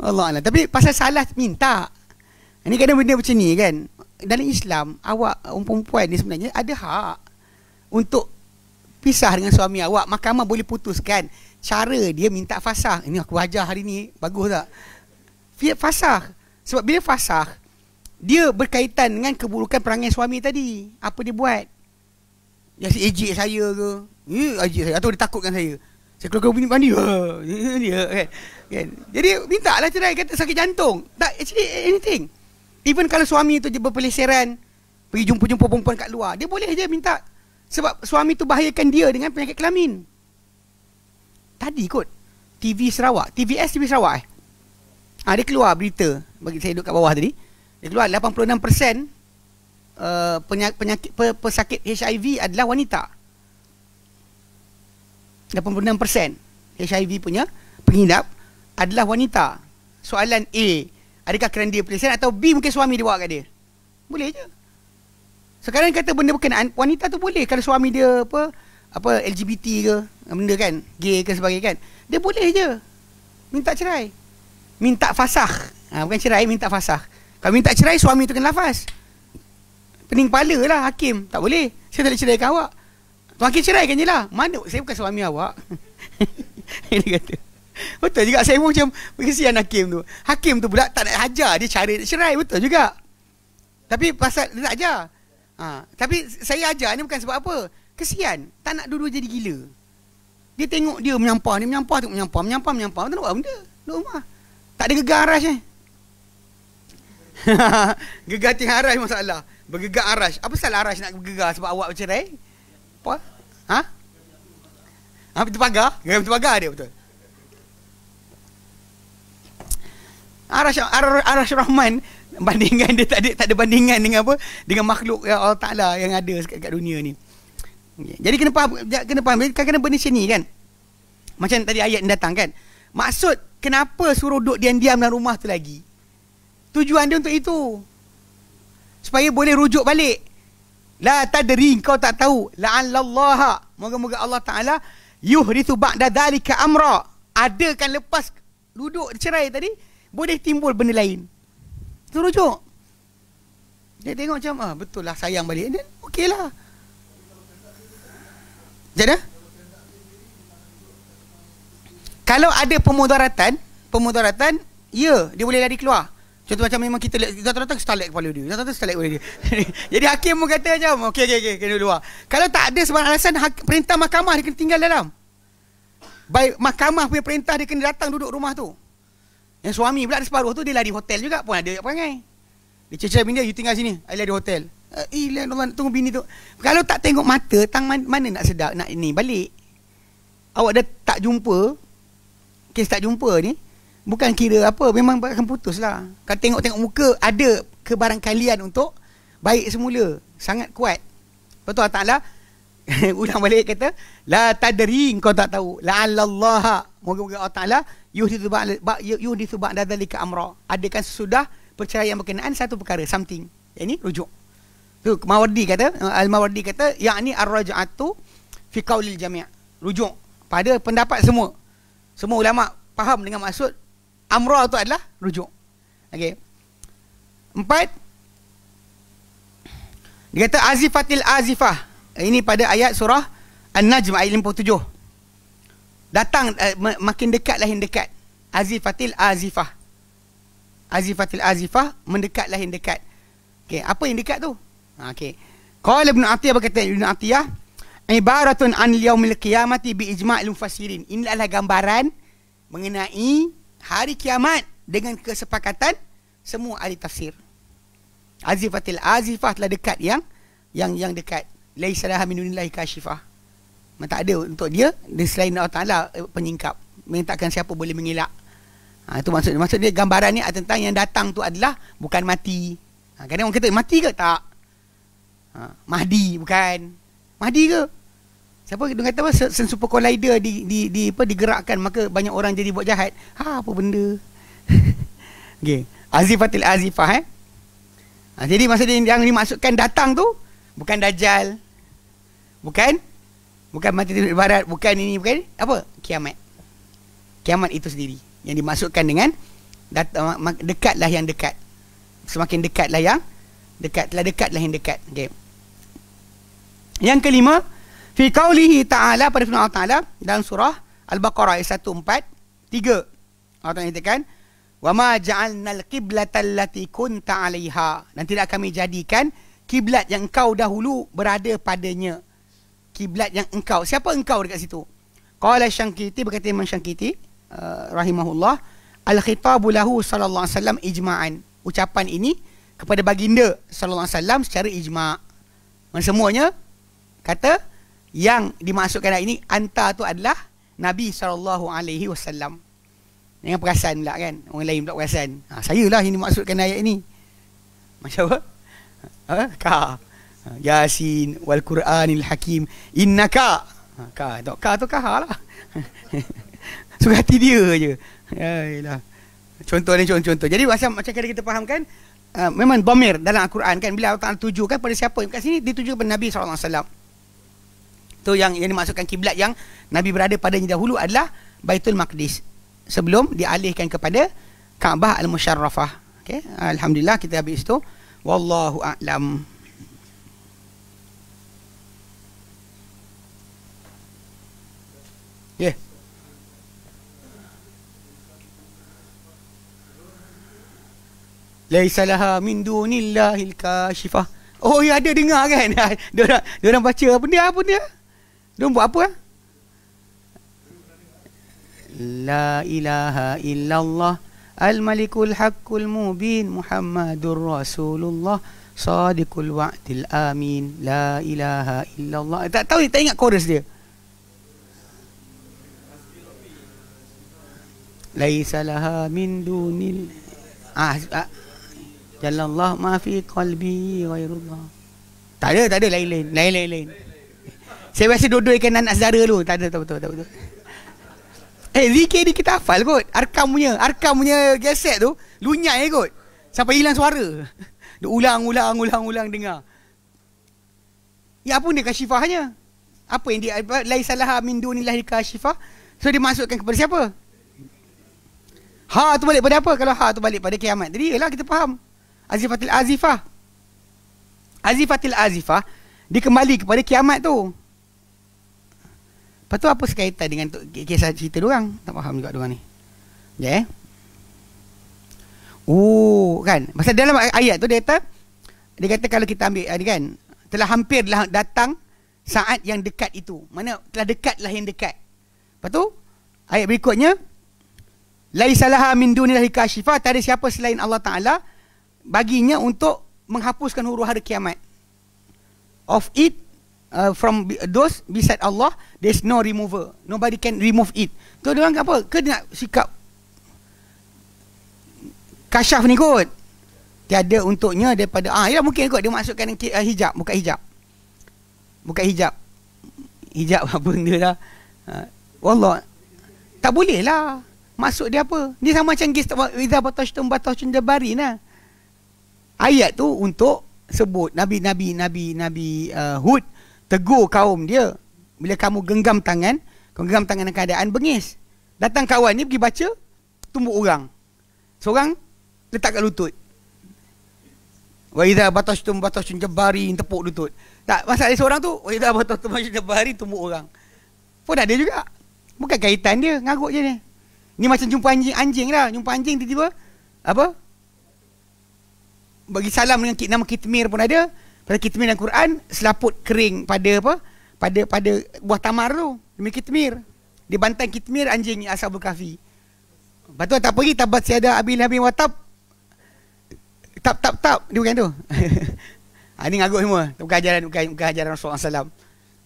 Allah Allah. Tapi pasal salah minta. Ini kadang benda macam ni kan dalam Islam awak um, perempuan ni sebenarnya ada hak untuk pisah dengan suami awak mahkamah boleh putuskan cara dia minta fasah ini aku ajar hari ni bagus tak fasah sebab bila fasah dia berkaitan dengan keburukan perangai suami tadi apa dia buat dia si ejek saya ke ni ejek saya atau dia takutkan saya saya keluar bunyi mandi ha, dia kan kan jadi mintalah cerai kata sakit jantung tak actually anything Even kalau suami tu dia berpeliseran Pergi jumpa-jumpa perempuan kat luar Dia boleh je minta Sebab suami tu bahayakan dia dengan penyakit kelamin Tadi kot TV Sarawak TVS TV Sarawak eh ha, Dia keluar berita Bagi saya duduk kat bawah tadi Dia keluar 86% uh, eh, penyak, penyakit, Pesakit HIV adalah wanita 86% HIV punya pengidap adalah wanita Soalan A Adakah kerana dia pelesen atau B mungkin suami dia bawa kat dia? Boleh je. Sekarang kata benda berkenaan wanita tu boleh kalau suami dia apa apa LGBT ke benda kan gay ke sebagainya kan dia boleh je minta cerai minta fasakh ha, bukan cerai minta fasakh kalau minta cerai suami tu kena lafaz pening kepala lah hakim tak boleh saya tak boleh cerai kan awak tuan hakim cerai kan je lah mana saya bukan suami awak Ini kata Betul juga Saya pun macam Kesian Hakim tu Hakim tu pula Tak nak ajar Dia cari nak cerai Betul juga Tapi pasal Dia nak ajar ha. Tapi saya ajar Ini bukan sebab apa Kesian Tak nak dulu jadi gila Dia tengok dia menyampah Dia menyampah tu menyampah Menyampah menyampah Tak nak buat benda Duduk rumah Tak ada gegar aras eh Gegar tinggal aras masalah Bergegar aras Apa salah aras nak bergegar Sebab awak bercerai Apa? Ha? Ha? Pintu pagar? Gegar pintu pagar dia betul? Arash Arash, Arash Rahman bandingkan dia tak ada tak ada bandingan dengan apa dengan makhluk yang Allah Taala yang ada kat, dunia ni. Jadi kena faham kena faham kena kena benda sini kan. Macam tadi ayat ni datang kan. Maksud kenapa suruh duduk diam-diam dalam rumah tu lagi? Tujuan dia untuk itu. Supaya boleh rujuk balik. La tadri kau tak tahu la'allallaha moga-moga Allah Taala yuhrithu ba'da dhalika amra. Adakan lepas duduk cerai tadi boleh timbul benda lain Terujuk Dia tengok macam ah, Betul lah sayang balik Dan okey lah Jadi Kalau ada pemudaratan Pemudaratan Ya dia boleh lari keluar Contoh macam memang kita Kita datang kita lek kepala dia Kita datang kepala dia Jadi hakim pun kata macam Okey okey okey Kena keluar Kalau tak ada sebab alasan hak, Perintah mahkamah dia kena tinggal dalam Baik mahkamah punya perintah Dia kena datang duduk rumah tu yang suami pula ada separuh tu dia lari hotel juga pun ada perangai. Dia cecah bini dia, you tinggal sini. dia lari hotel. Uh, eh, eh lah Allah, tunggu bini tu. Kalau tak tengok mata, tang mana nak sedap, nak ini balik. Awak dah tak jumpa, kes tak jumpa ni, bukan kira apa, memang akan putus lah. Kalau tengok-tengok muka, ada kebarangkalian untuk baik semula. Sangat kuat. Lepas tu, Allah Ta'ala, ulang balik kata, La tadri, kau tak tahu. Allah. Moga-moga Allah Ta'ala yuhdithu ba'da yuhdithu ba'da dhalika amra. Adakan sesudah perceraian yang berkenaan satu perkara, something. Yang ini rujuk. Tu Mawardi kata, eh, Al-Mawardi kata, yakni ar-raj'atu fi qawlil jami'. Rujuk pada pendapat semua. Semua ulama faham dengan maksud amra itu adalah rujuk. Okay. Empat Dia kata azifatil azifah. Ini pada ayat surah An-Najm ayat 57. Datang uh, makin dekat lahir dekat. Azifatil Azifah. Azifatil Azifah mendekat lahir dekat. Okey, apa yang dekat tu? Ha, okey. Qala Ibn Atiyah berkata Ibn Atiyah ibaratun an yaumil qiyamati bi ijma ijma'il mufassirin. Ini adalah lah gambaran mengenai hari kiamat dengan kesepakatan semua ahli tafsir. Azifatil Azifah telah dekat yang yang yang dekat. Laisa laha min dunillahi kashifah. Memang tak ada untuk dia Dia selain Allah Ta'ala eh, penyingkap Memang siapa boleh mengelak ha, Itu maksudnya Maksudnya gambaran ni tentang yang datang tu adalah Bukan mati ha, Kadang orang kata mati ke tak ha, Mahdi bukan Mahdi ke Siapa dia kata apa Sen Super Collider di, di, di, apa, digerakkan Maka banyak orang jadi buat jahat ha, Apa benda Okay Azifatil Azifah eh? ha, Jadi maksudnya yang dimaksudkan datang tu Bukan Dajjal Bukan Bukan mati timur barat Bukan ini Bukan ini. Apa? Kiamat Kiamat itu sendiri Yang dimasukkan dengan Dekatlah yang dekat Semakin dekatlah yang Dekat Telah dekatlah yang dekat Okay Yang kelima Fi qawlihi ta'ala Pada firman Allah ta'ala Dalam surah Al-Baqarah ayat 1, 4, 3 Allah ta'ala katakan Wa ma ja'alnal qiblatal lati kunta 'alayha. Dan tidak kami jadikan kiblat yang kau dahulu berada padanya kiblat yang engkau. Siapa engkau dekat situ? Qala Syangkiti berkata Imam Syangkiti uh, eh, rahimahullah al-khitabu lahu sallallahu alaihi wasallam ijma'an. Ucapan ini kepada baginda sallallahu alaihi wasallam secara ijma'. Dan semuanya kata yang dimaksudkan ini anta tu adalah Nabi sallallahu alaihi wasallam. Dengan perasaan pula kan. Orang lain pula perasaan. Ha, saya lah yang dimaksudkan ayat ini. Masya Allah. Ha, ha kah. Yasin wal Quranil Hakim innaka ha, ka tu ka tu ha kah lah suka hati dia je ayalah contoh ni contoh jadi macam macam kali kita faham uh, memang domir dalam al-Quran kan bila Allah tuju kan pada siapa kat sini dituju kepada Nabi SAW tu yang yang dimasukkan kiblat yang Nabi berada padanya dahulu adalah Baitul Maqdis sebelum dialihkan kepada Kaabah Al-Musharrafah okey alhamdulillah kita habis tu wallahu a'lam laisa laha min dunillahil kashifah. Oh, ya ada dengar kan? dia orang baca apa ni apa ni? Dia buat apa? Eh? La ilaha illallah al-malikul haqqul mubin Muhammadur Rasulullah sadiqul wa'dil amin la ilaha illallah tak tahu tak ingat chorus dia laisa laha min dunil ah, ah. Jalan Allah maafi kalbi wairullah. Tak ada, tak ada lain-lain. Lain-lain. Saya biasa duduk ikan anak saudara dulu. Tak ada, tak betul, tak betul. Eh, zikir ni kita hafal kot. Arkam punya, arkam punya gaset tu, lunyai eh kot. Sampai hilang suara. Dia ulang, ulang, ulang, ulang dengar. Ya pun dia kasyifahnya. Apa yang dia, lai salah min dunilah di kasyifah. So, dia masukkan kepada siapa? Ha tu balik pada apa? Kalau ha tu balik pada kiamat. Jadi, ialah kita faham. Azifatil Azifah. Azifatil Azifah dikembali kepada kiamat tu. Lepas tu apa sekaitan dengan kisah cerita orang Tak faham juga diorang ni. Ya. Yeah. Oh, kan. Masa dalam ayat tu dia kata dia kata kalau kita ambil ah, ni kan, telah hampir lah datang saat yang dekat itu. Mana telah dekatlah yang dekat. Lepas tu ayat berikutnya Laisalaha min dunillahi kashifa Tak ada siapa selain Allah Ta'ala baginya untuk menghapuskan huru hara kiamat. Of it uh, from those beside Allah, there's no remover. Nobody can remove it. Tu dia orang apa? Ke nak sikap kasyaf ni kot. Tiada untuknya daripada ah ya mungkin kot dia masukkan uh, hijab, bukan hijab. Bukan hijab. Hijab apa benda lah. Wallah tak boleh lah. Masuk dia apa? Dia sama macam gist wa iza batashtum batashun jabarin lah ayat tu untuk sebut Nabi Nabi Nabi Nabi uh, Hud tegur kaum dia bila kamu genggam tangan kamu genggam tangan dalam keadaan bengis datang kawan ni pergi baca tumbuk orang seorang letak kat lutut wa idza batashtum batashun jabari tepuk lutut tak masalah seorang tu wa idza batashtum batashun jabari tumbuk orang pun ada juga bukan kaitan dia ngaruk je ni ni macam jumpa anjing anjing lah jumpa anjing tiba-tiba apa bagi salam dengan nama Kitmir pun ada pada Kitmir dan Quran selaput kering pada apa pada pada buah tamar tu nama Kitmir di bantang Kitmir anjing asal Kahfi batu tu tak pergi tabat siada abil habis watab tap tap tap dia bukan tu ha, ah, ini ngaguk semua tak bukan ajaran bukan, bukan ajaran Rasulullah SAW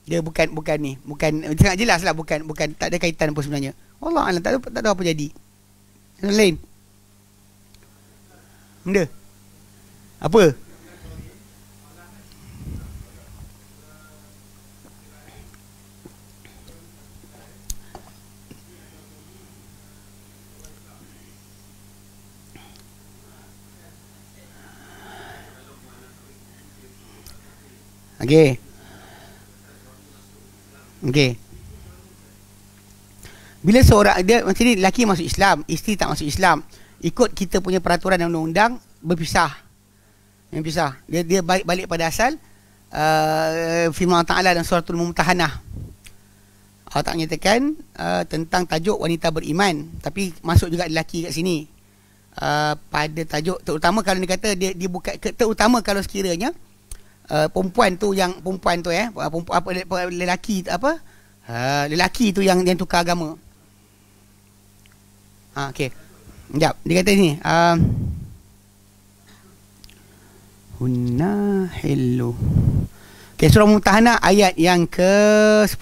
dia bukan bukan ni bukan sangat jelas lah bukan bukan tak ada kaitan pun sebenarnya Allah Allah tak tahu, tak tahu apa jadi yang lain benda apa? Okay. Okay. Bila seorang dia macam ni lelaki masuk Islam, isteri tak masuk Islam, ikut kita punya peraturan dan undang-undang berpisah yang besar. Dia dia balik balik pada asal uh, firman Ta'ala dan suratul mumtahanah. Allah tak nyatakan uh, tentang tajuk wanita beriman. Tapi masuk juga lelaki kat sini. Uh, pada tajuk terutama kalau dia kata dia, dia buka terutama kalau sekiranya uh, perempuan tu yang perempuan tu eh uh, perempuan apa lelaki apa uh, lelaki tu yang yang tukar agama ha okey jap dia kata ni uh, kunna hello. Okay, surah Mumtahanah ayat yang ke-10.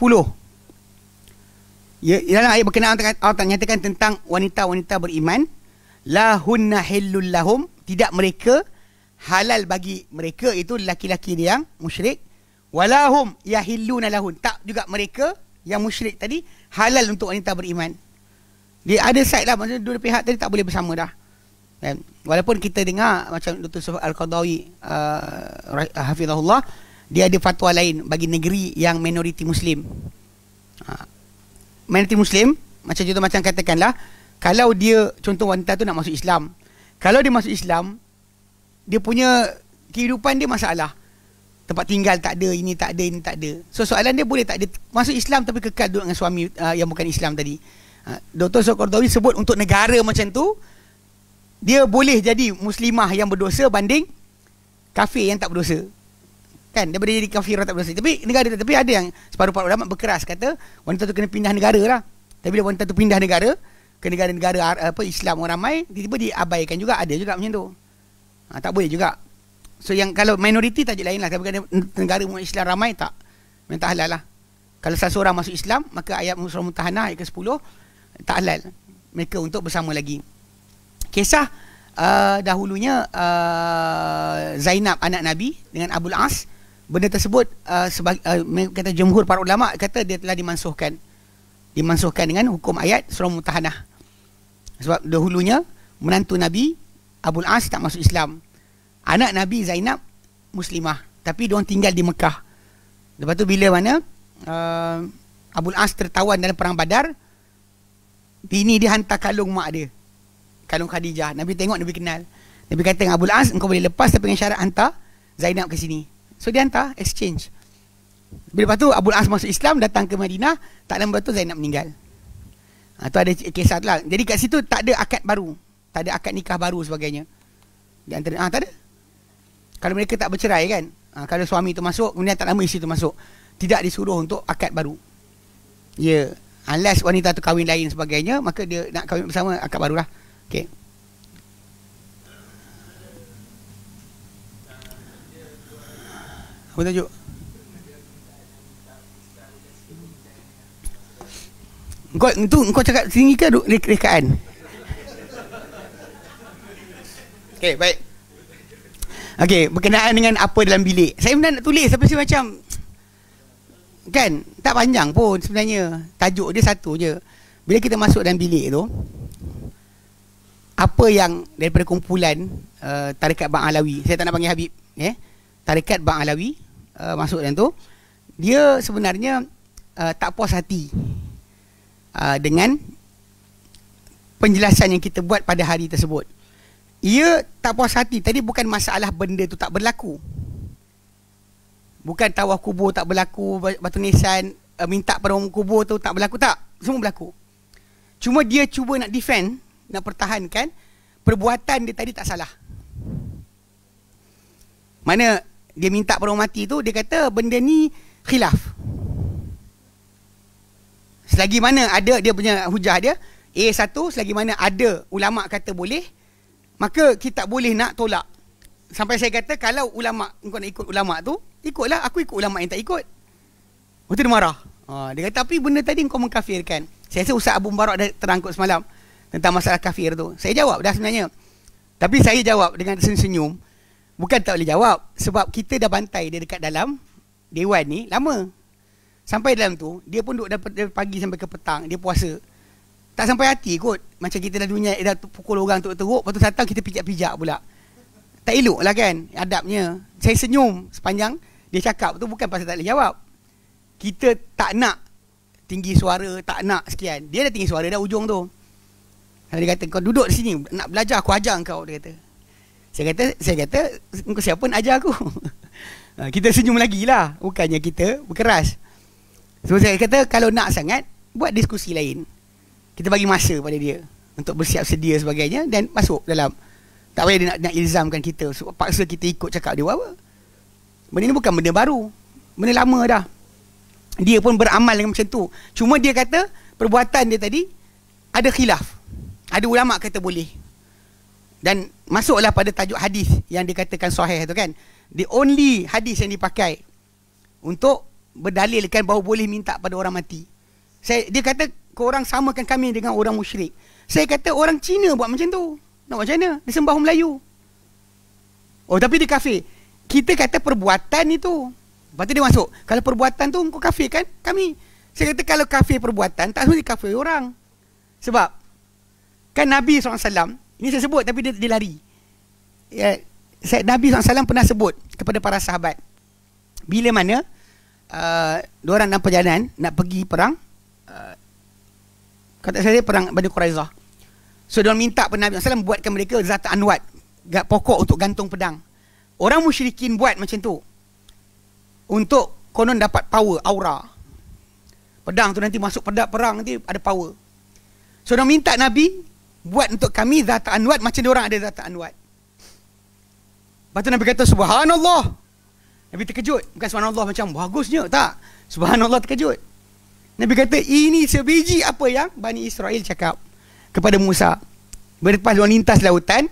Ya, dalam ayat berkenaan Allah Ta'ala nyatakan tentang wanita-wanita beriman. Lahunna hillul lahum. Tidak mereka halal bagi mereka. Itu lelaki-lelaki yang musyrik. Walahum yahilluna lahun. Tak juga mereka yang musyrik tadi halal untuk wanita beriman. Dia ada side lah. Maksudnya dua pihak tadi tak boleh bersama dah. Dan walaupun kita dengar macam Dr. Sufah Al-Qadawi uh, uh, Hafizahullah dia ada fatwa lain bagi negeri yang minoriti muslim. Ha. Minoriti muslim macam contoh macam katakanlah kalau dia contoh wanita tu nak masuk Islam. Kalau dia masuk Islam dia punya kehidupan dia masalah. Tempat tinggal tak ada, ini tak ada, ini tak ada. So soalan dia boleh tak dia masuk Islam tapi kekal duduk dengan suami uh, yang bukan Islam tadi. Ha. Dr. Sokordawi sebut untuk negara macam tu dia boleh jadi muslimah yang berdosa banding kafir yang tak berdosa. Kan? Dia boleh jadi kafir yang tak berdosa. Tapi negara tapi ada yang separuh para ulama berkeras kata wanita tu kena pindah negara lah. Tapi bila wanita tu pindah negara ke negara-negara apa Islam orang ramai, dia tiba diabaikan juga ada juga macam tu. Ha, tak boleh juga. So yang kalau minoriti tajuk lain lah. Tapi negara Islam ramai tak. Memang tak halal lah. Kalau salah seorang masuk Islam, maka ayat surah Mutahana ayat ke-10 tak halal mereka untuk bersama lagi kisah uh, dahulunya uh, Zainab anak Nabi dengan Abu As benda tersebut uh, sebagai uh, kata jumhur para ulama kata dia telah dimansuhkan dimansuhkan dengan hukum ayat surah mutahannah sebab dahulunya menantu Nabi Abu As tak masuk Islam anak Nabi Zainab muslimah tapi dia tinggal di Mekah lepas tu bila mana uh, Abdul As tertawan dalam perang Badar bini dia hantar kalung mak dia kalung Khadijah. Nabi tengok Nabi kenal. Nabi kata dengan Abu Al-As engkau boleh lepas tapi dengan syarat hantar Zainab ke sini. So dia hantar exchange. Bila lepas tu Abu Al-As masuk Islam datang ke Madinah, tak lama tu Zainab meninggal. Ha, tu ada kisah tu lah. Jadi kat situ tak ada akad baru. Tak ada akad nikah baru sebagainya. Di antara, ah ha, tak ada. Kalau mereka tak bercerai kan, ha, kalau suami tu masuk, kemudian tak lama isteri tu masuk. Tidak disuruh untuk akad baru. Ya, yeah. unless wanita tu kahwin lain sebagainya, maka dia nak kahwin bersama akad barulah. lah qué? Ahorita yo. Kau itu kau cakap tinggi ke dekat dekatan. Okey, baik. Okey, berkenaan dengan apa dalam bilik. Saya benar nak tulis sampai si macam kan, tak panjang pun sebenarnya. Tajuk dia satu je. Bila kita masuk dalam bilik tu, apa yang daripada kumpulan uh, tarekat Bang Alawi saya tak nak panggil Habib eh ya? tarekat Bang Alawi uh, masuk dalam tu dia sebenarnya uh, tak puas hati uh, dengan penjelasan yang kita buat pada hari tersebut ia tak puas hati tadi bukan masalah benda tu tak berlaku bukan tawaf kubur tak berlaku batu nisan uh, minta pada orang kubur tu tak berlaku tak semua berlaku cuma dia cuba nak defend nak pertahankan perbuatan dia tadi tak salah. Mana dia minta perempuan mati tu, dia kata benda ni khilaf. Selagi mana ada dia punya hujah dia, A satu, selagi mana ada ulama kata boleh, maka kita tak boleh nak tolak. Sampai saya kata kalau ulama engkau nak ikut ulama tu, ikutlah aku ikut ulama yang tak ikut. Waktu marah. Ha, dia kata tapi benda tadi engkau mengkafirkan. Saya rasa Ustaz Abu Mubarak dah terangkut semalam tentang masalah kafir tu. Saya jawab dah sebenarnya. Tapi saya jawab dengan senyum Bukan tak boleh jawab. Sebab kita dah bantai dia dekat dalam Dewan ni lama. Sampai dalam tu, dia pun duduk dari pagi sampai ke petang. Dia puasa. Tak sampai hati kot. Macam kita dah dunia, dah pukul orang tu teruk Lepas tu datang, kita pijak-pijak pula. Tak elok lah kan, adabnya. Saya senyum sepanjang dia cakap tu bukan pasal tak boleh jawab. Kita tak nak tinggi suara, tak nak sekian. Dia dah tinggi suara dah ujung tu. Kalau dia kata kau duduk di sini nak belajar aku ajar kau dia kata. Saya kata saya kata kau siapa nak ajar aku? Ah, kita senyum lagi lah Bukannya kita berkeras So saya kata kalau nak sangat Buat diskusi lain Kita bagi masa pada dia Untuk bersiap sedia sebagainya Dan masuk dalam Tak payah dia nak, nak ilzamkan kita so, Paksa kita ikut cakap dia apa Benda ni bukan benda baru Benda lama dah Dia pun beramal dengan macam tu Cuma dia kata Perbuatan dia tadi Ada khilaf ada ulama kata boleh. Dan masuklah pada tajuk hadis yang dikatakan sahih tu kan. The only hadis yang dipakai untuk berdalilkan bahawa boleh minta pada orang mati. Saya dia kata kau orang samakan kami dengan orang musyrik. Saya kata orang Cina buat macam tu. Nak macam mana? Dia sembah orang Melayu. Oh tapi di kafe Kita kata perbuatan itu. Lepas tu dia masuk. Kalau perbuatan tu kau kafe kan kami. Saya kata kalau kafe perbuatan tak di kafe orang. Sebab Kan Nabi SAW Ini saya sebut tapi dia, dia lari ya, Nabi SAW pernah sebut Kepada para sahabat Bila mana uh, Diorang dalam perjalanan Nak pergi perang uh, Kata saya perang Bani Quraizah So diorang minta pada Nabi SAW Buatkan mereka zat anwat Pokok untuk gantung pedang Orang musyrikin buat macam tu Untuk konon dapat power Aura Pedang tu nanti masuk pedang perang nanti ada power So dia minta Nabi buat untuk kami zat anwat macam dia orang ada zat anwat. Lepas tu Nabi kata subhanallah. Nabi terkejut. Bukan subhanallah macam bagusnya. Tak. Subhanallah terkejut. Nabi kata ini sebiji apa yang Bani Israel cakap kepada Musa. Berlepas orang lintas lautan.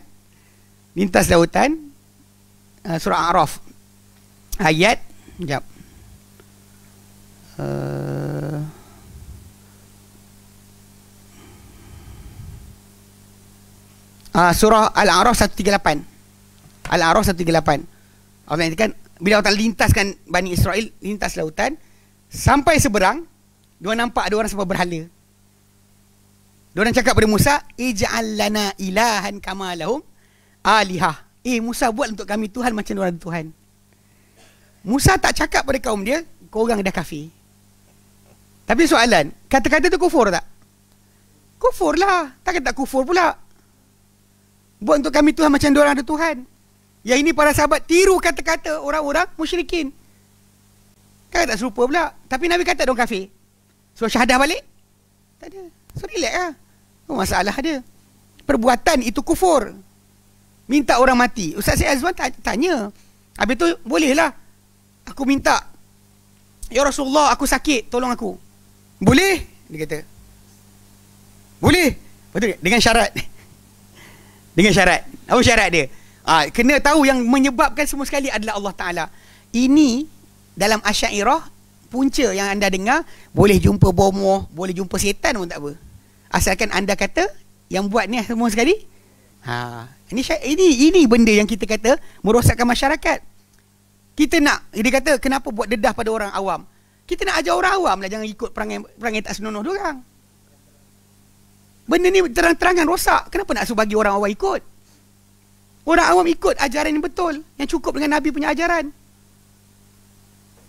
Lintas lautan. Ah, surah Araf. Ayat. Sekejap. Ah, uh, surah Al-A'raf 138. Al-A'raf 138. Allah nyatakan bila Allah lintaskan Bani Israel lintas lautan sampai seberang dua nampak dua orang sebab berhala. dua orang cakap pada Musa, "Ij'al lana ilahan kama lahum alihah." Eh Musa buat untuk kami Tuhan macam orang Tuhan. Musa tak cakap pada kaum dia, kau orang dah kafir. Tapi soalan, kata-kata tu kufur tak? Kufur lah. Takkan tak kufur pula? Buat untuk kami Tuhan macam diorang ada Tuhan. Yang ini para sahabat tiru kata-kata orang-orang musyrikin. Kan tak serupa pula. Tapi Nabi kata dong kafir. So syahadah balik? Tak ada. So relax lah. Oh, masalah ada. Perbuatan itu kufur. Minta orang mati. Ustaz Syed Azwan tanya. Habis tu bolehlah. Aku minta. Ya Rasulullah aku sakit. Tolong aku. Boleh? Dia kata. Boleh? Betul Dengan syarat. Dengan syarat Apa syarat dia? Ha, kena tahu yang menyebabkan semua sekali adalah Allah Ta'ala Ini dalam Asyairah Punca yang anda dengar Boleh jumpa bomoh Boleh jumpa setan pun tak apa Asalkan anda kata Yang buat ni semua sekali ha, ini, syarat, ini, ini benda yang kita kata Merosakkan masyarakat kita nak Dia kata kenapa buat dedah pada orang awam Kita nak ajar orang awam lah Jangan ikut perangai, perangai tak senonoh dia Benda ni terang-terangan rosak. Kenapa nak suruh bagi orang awam ikut? Orang awam ikut ajaran yang betul. Yang cukup dengan Nabi punya ajaran.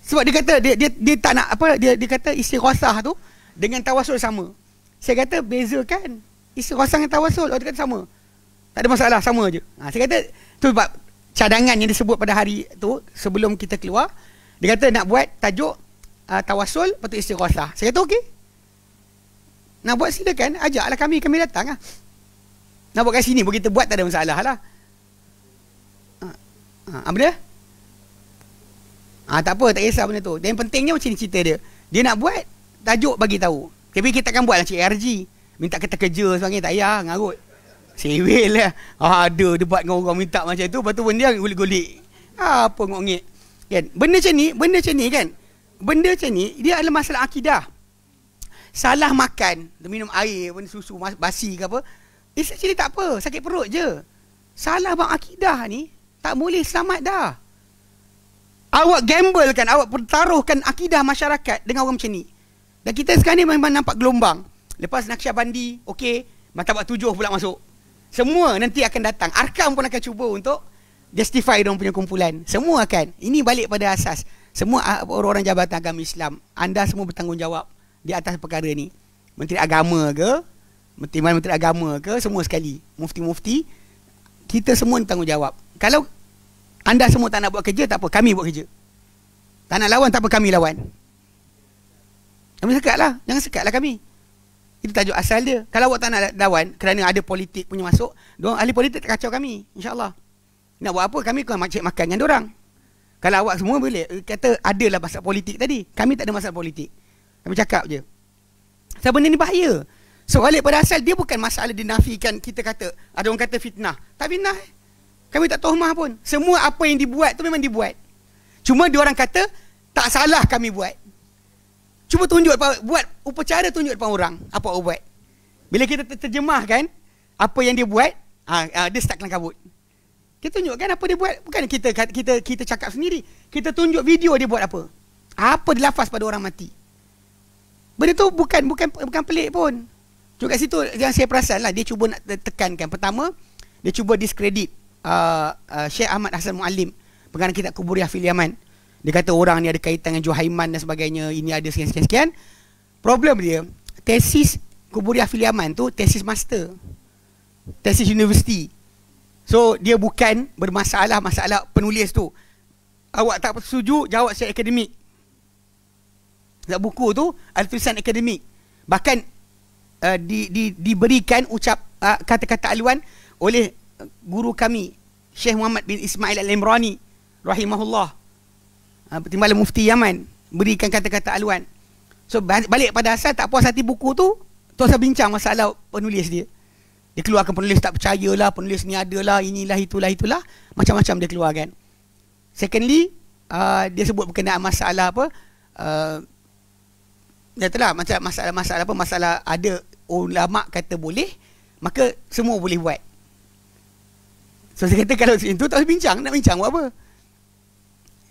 Sebab dia kata dia, dia, dia tak nak apa dia dia kata istighosah tu dengan tawasul sama. Saya kata kan, isi istighosah dengan tawasul. Orang kata sama. Tak ada masalah sama aje. Ha, saya kata tu sebab cadangan yang disebut pada hari tu sebelum kita keluar dia kata nak buat tajuk uh, tawasul isi istighosah. Saya kata okey. Nak buat silakan, ajaklah kami, kami datang lah. Nak buat kat sini kita buat tak ada masalah lah. Ha, ha, apa dia? Ha, tak apa, tak kisah benda tu. Dan yang pentingnya macam ni cerita dia. Dia nak buat, tajuk bagi tahu. Tapi kita akan buat lah cik RG. Minta kita kerja sebagainya, tak payah, ngarut. Sewil lah. Ha, ada, dia buat dengan orang minta macam tu. Lepas tu dia gulik-gulik. Ha, apa ngok-ngik. Kan? Benda macam ni, benda macam ni kan. Benda macam ni, dia adalah masalah akidah salah makan, minum air pun susu basi ke apa, it's actually tak apa, sakit perut je. Salah bang akidah ni, tak boleh selamat dah. Awak gamble kan, awak pertaruhkan akidah masyarakat dengan orang macam ni. Dan kita sekarang ni memang nampak gelombang. Lepas Naksya Bandi, mata Matabat tujuh pula masuk. Semua nanti akan datang. Arkam pun akan cuba untuk justify dia punya kumpulan. Semua akan. Ini balik pada asas. Semua orang-orang Jabatan Agama Islam, anda semua bertanggungjawab di atas perkara ni menteri agama ke menteri mana menteri agama ke semua sekali mufti-mufti kita semua tanggungjawab kalau anda semua tak nak buat kerja tak apa kami buat kerja tak nak lawan tak apa kami lawan kami sekat lah, jangan sekat lah kami itu tajuk asal dia kalau awak tak nak lawan kerana ada politik punya masuk dia ahli politik tak kacau kami insyaallah nak buat apa kami kena macam makan dengan orang kalau awak semua boleh eh, kata adalah masalah politik tadi kami tak ada masalah politik tapi cakap je Sebab benda ni bahaya So balik pada asal dia bukan masalah dinafikan kita kata Ada orang kata fitnah Tak fitnah eh? Kami tak tahu tohmah pun Semua apa yang dibuat tu memang dibuat Cuma dia orang kata Tak salah kami buat Cuba tunjuk Buat upacara tunjuk depan orang Apa orang buat Bila kita terjemahkan Apa yang dia buat ha, ha, Dia start kelang kabut Kita tunjukkan apa dia buat Bukan kita, kita kita cakap sendiri Kita tunjuk video dia buat apa Apa dilafaz pada orang mati Benda tu bukan bukan bukan pelik pun. Cuma kat situ yang saya perasan lah dia cuba nak tekankan. Pertama, dia cuba diskredit uh, uh, Syekh Ahmad Hassan Muallim pengarang kitab Kubur Yahfil Yaman. Dia kata orang ni ada kaitan dengan Johaiman dan sebagainya. Ini ada sekian-sekian. Problem dia, tesis kuburiah Yahfil Yaman tu tesis master. Tesis universiti. So, dia bukan bermasalah masalah penulis tu. Awak tak setuju, jawab saya akademik. Sebab buku tu ada tulisan akademik. Bahkan uh, di, di, diberikan ucap uh, kata-kata aluan oleh guru kami Syekh Muhammad bin Ismail Al-Imrani rahimahullah. Uh, Timbalan Mufti Yaman berikan kata-kata aluan. So balik pada asal tak puas hati buku tu tu saya bincang masalah penulis dia. Dia keluarkan penulis tak percayalah, penulis ni adalah, inilah itulah itulah, macam-macam dia keluarkan. Secondly, uh, dia sebut berkenaan masalah apa? Uh, Ya itulah macam masalah-masalah apa masalah ada ulama kata boleh maka semua boleh buat. So saya kata kalau itu tak boleh bincang nak bincang buat apa?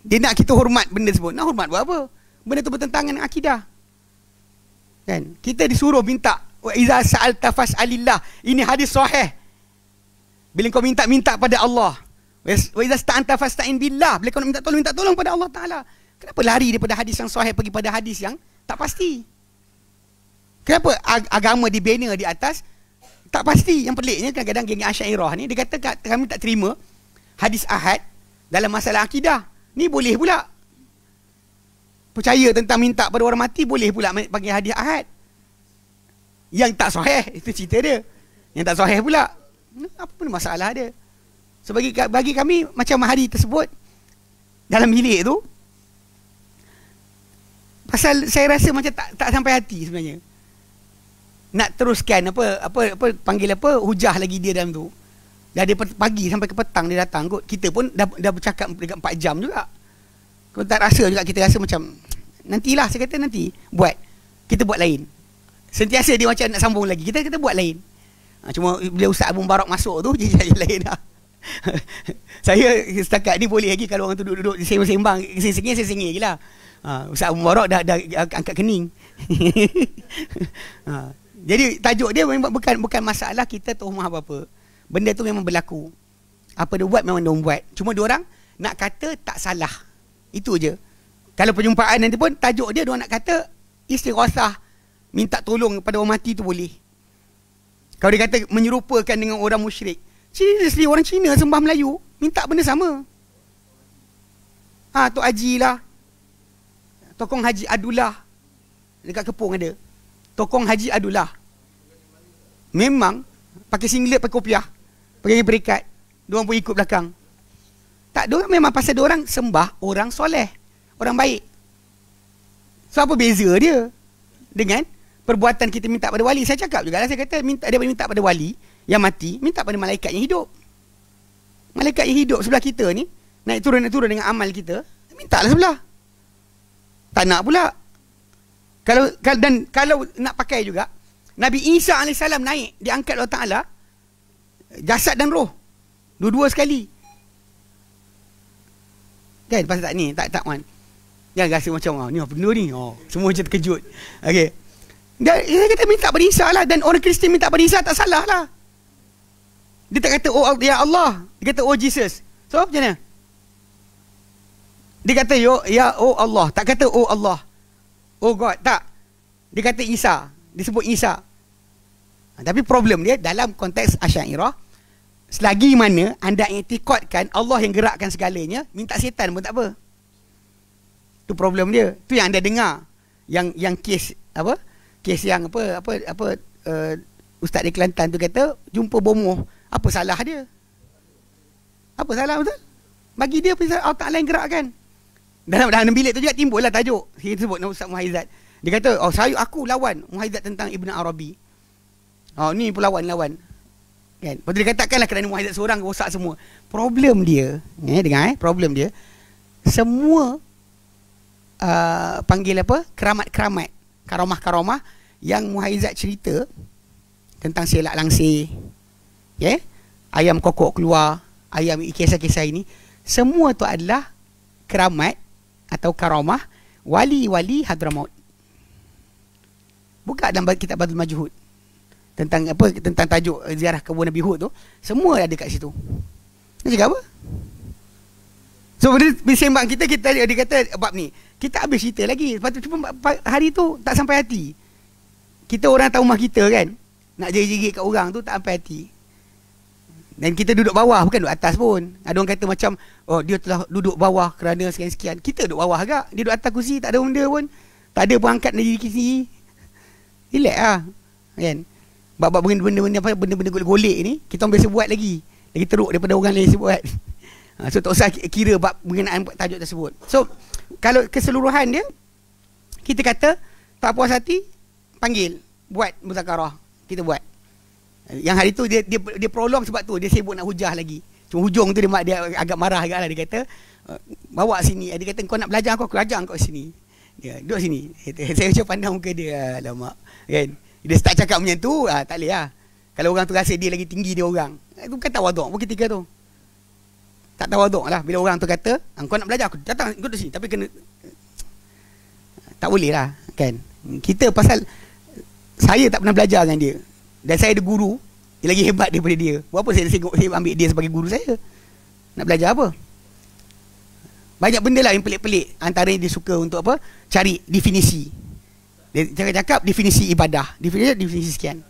Dia nak kita hormat benda sebut. Nak hormat buat apa? Benda tu bertentangan dengan akidah. Kan? Kita disuruh minta wa iza sa'al tafas alillah. Ini hadis sahih. Bila kau minta-minta pada Allah. Wa iza sta'an tafas ta'in billah. Bila kau nak minta tolong minta tolong pada Allah Taala. Kenapa lari daripada hadis yang sahih pergi pada hadis yang tak pasti. Kenapa Ag- agama dibina di atas? Tak pasti. Yang peliknya kadang-kadang geng Asyairah ni, dia kata kami tak terima hadis ahad dalam masalah akidah. Ni boleh pula. Percaya tentang minta pada orang mati, boleh pula panggil hadis ahad. Yang tak sahih, itu cerita dia. Yang tak sahih pula. Apa pun masalah dia. So bagi, bagi kami, macam hari tersebut, dalam bilik tu, Pasal saya rasa macam tak tak sampai hati sebenarnya. Nak teruskan apa apa apa panggil apa hujah lagi dia dalam tu. Dari pagi sampai ke petang dia datang kot. Kita pun dah dah bercakap dekat 4 jam juga. Kau tak rasa juga kita rasa macam nantilah saya kata nanti buat. Kita buat lain. Sentiasa dia macam nak sambung lagi. Kita kita buat lain. Ha, cuma bila Ustaz Abu Barak masuk tu dia jadi lain lah. saya setakat ni boleh lagi kalau orang tu duduk-duduk sembang-sembang, sengih-sengih lah. Uh, Ustaz Mubarak dah, dah angkat kening. uh, jadi tajuk dia memang bukan bukan masalah kita tahu mah apa-apa. Benda tu memang berlaku. Apa dia buat memang dia buat. Cuma dia orang nak kata tak salah. Itu je. Kalau perjumpaan nanti pun tajuk dia dia nak kata istighosah minta tolong pada orang mati tu boleh. Kalau dia kata menyerupakan dengan orang musyrik. Seriously orang Cina sembah Melayu minta benda sama. Ha tu ajilah tokong Haji Adullah dekat Kepung ada. Tokong Haji Adullah. Memang pakai singlet, pakai kopiah. Pakai berikat. Diorang pun ikut belakang. Tak, diorang memang pasal orang sembah orang soleh. Orang baik. So apa beza dia dengan perbuatan kita minta pada wali. Saya cakap juga lah. Saya kata minta, dia minta pada wali yang mati, minta pada malaikat yang hidup. Malaikat yang hidup sebelah kita ni, naik turun-naik turun dengan amal kita, minta lah sebelah tak nak pula. Kalau dan kalau nak pakai juga Nabi Isa AS naik diangkat oleh Taala jasad dan roh dua-dua sekali. Kan pasal tak ni tak tak wan. Jangan rasa macam ah, ni apa benda ni? Oh, semua macam terkejut. Okey. Dan dia kata minta pada Isa lah dan orang Kristian minta pada Isa tak salah lah. Dia tak kata oh ya Allah, dia kata oh Jesus. So macam mana? Dia kata yo ya oh Allah, tak kata oh Allah. Oh God, tak. Dia kata Isa, disebut Isa. Ha, tapi problem dia dalam konteks Asy'ariyah selagi mana anda i'tikadkan Allah yang gerakkan segalanya, minta setan pun tak apa. Tu problem dia. Tu yang anda dengar yang yang kes apa? Kes yang apa apa apa uh, ustaz di Kelantan tu kata jumpa bomoh, apa salah dia? Apa salah ustaz? Bagi dia pun Allah oh, Taala yang gerakkan dalam dalam bilik tu juga timbul lah tajuk Saya sebut nama Ustaz Muhaizat Dia kata oh, saya aku lawan Muhaizat tentang Ibn Arabi Oh ni pun lawan-lawan kan? Lepas tu dia katakanlah kerana Muhaizat seorang rosak semua Problem dia eh, Dengar eh Problem dia Semua uh, Panggil apa Keramat-keramat Karamah-karamah Yang Muhaizat cerita Tentang selak langsir yeah? Ayam kokok keluar Ayam kisah-kisah ini Semua tu adalah Keramat atau karamah wali-wali Hadramaut. Buka dalam kitab Badul Majhud tentang apa tentang tajuk eh, ziarah kubur Nabi Hud tu semua ada kat situ. Ni cakap apa? So bila sembang kita kita dia kata bab ni. Kita habis cerita lagi. Lepas tu cuma hari tu tak sampai hati. Kita orang tahu rumah kita kan. Nak jerit-jerit kat orang tu tak sampai hati. Dan kita duduk bawah Bukan duduk atas pun Ada orang kata macam Oh dia telah duduk bawah Kerana sekian-sekian Kita duduk bawah agak Dia duduk atas kursi Tak ada benda pun Tak ada pun angkat diri kita sendiri Relax lah, Kan Bab-bab benda-benda apa Benda-benda golek-golek ni Kita orang biasa buat lagi Lagi teruk daripada orang lain buat kan? ha, So tak usah kira Bab mengenaan tajuk tersebut So Kalau keseluruhan dia Kita kata Tak puas hati Panggil Buat muzakarah Kita buat yang hari tu dia, dia dia prolong sebab tu dia sibuk nak hujah lagi. Cuma hujung tu dia dia agak marah agaklah dia kata eh, bawa sini dia kata kau nak belajar aku aku ajar kau sini. Dia duduk sini. Saya macam pandang muka dia lama kan. Dia start cakap macam tu, ah, tak lehlah. Kalau orang tu rasa dia lagi tinggi dia orang. Itu eh, kata tawadok. pun ketika tu. Tak tawadok. lah bila orang tu kata, ah, kau nak belajar aku datang duduk sini tapi kena tak boleh lah kan. Kita pasal saya tak pernah belajar dengan dia. Dan saya ada guru Yang lagi hebat daripada dia Buat apa saya, saya ambil dia sebagai guru saya Nak belajar apa Banyak benda lah yang pelik-pelik antara dia suka untuk apa Cari definisi dia cakap-cakap definisi ibadah Definisi, definisi sekian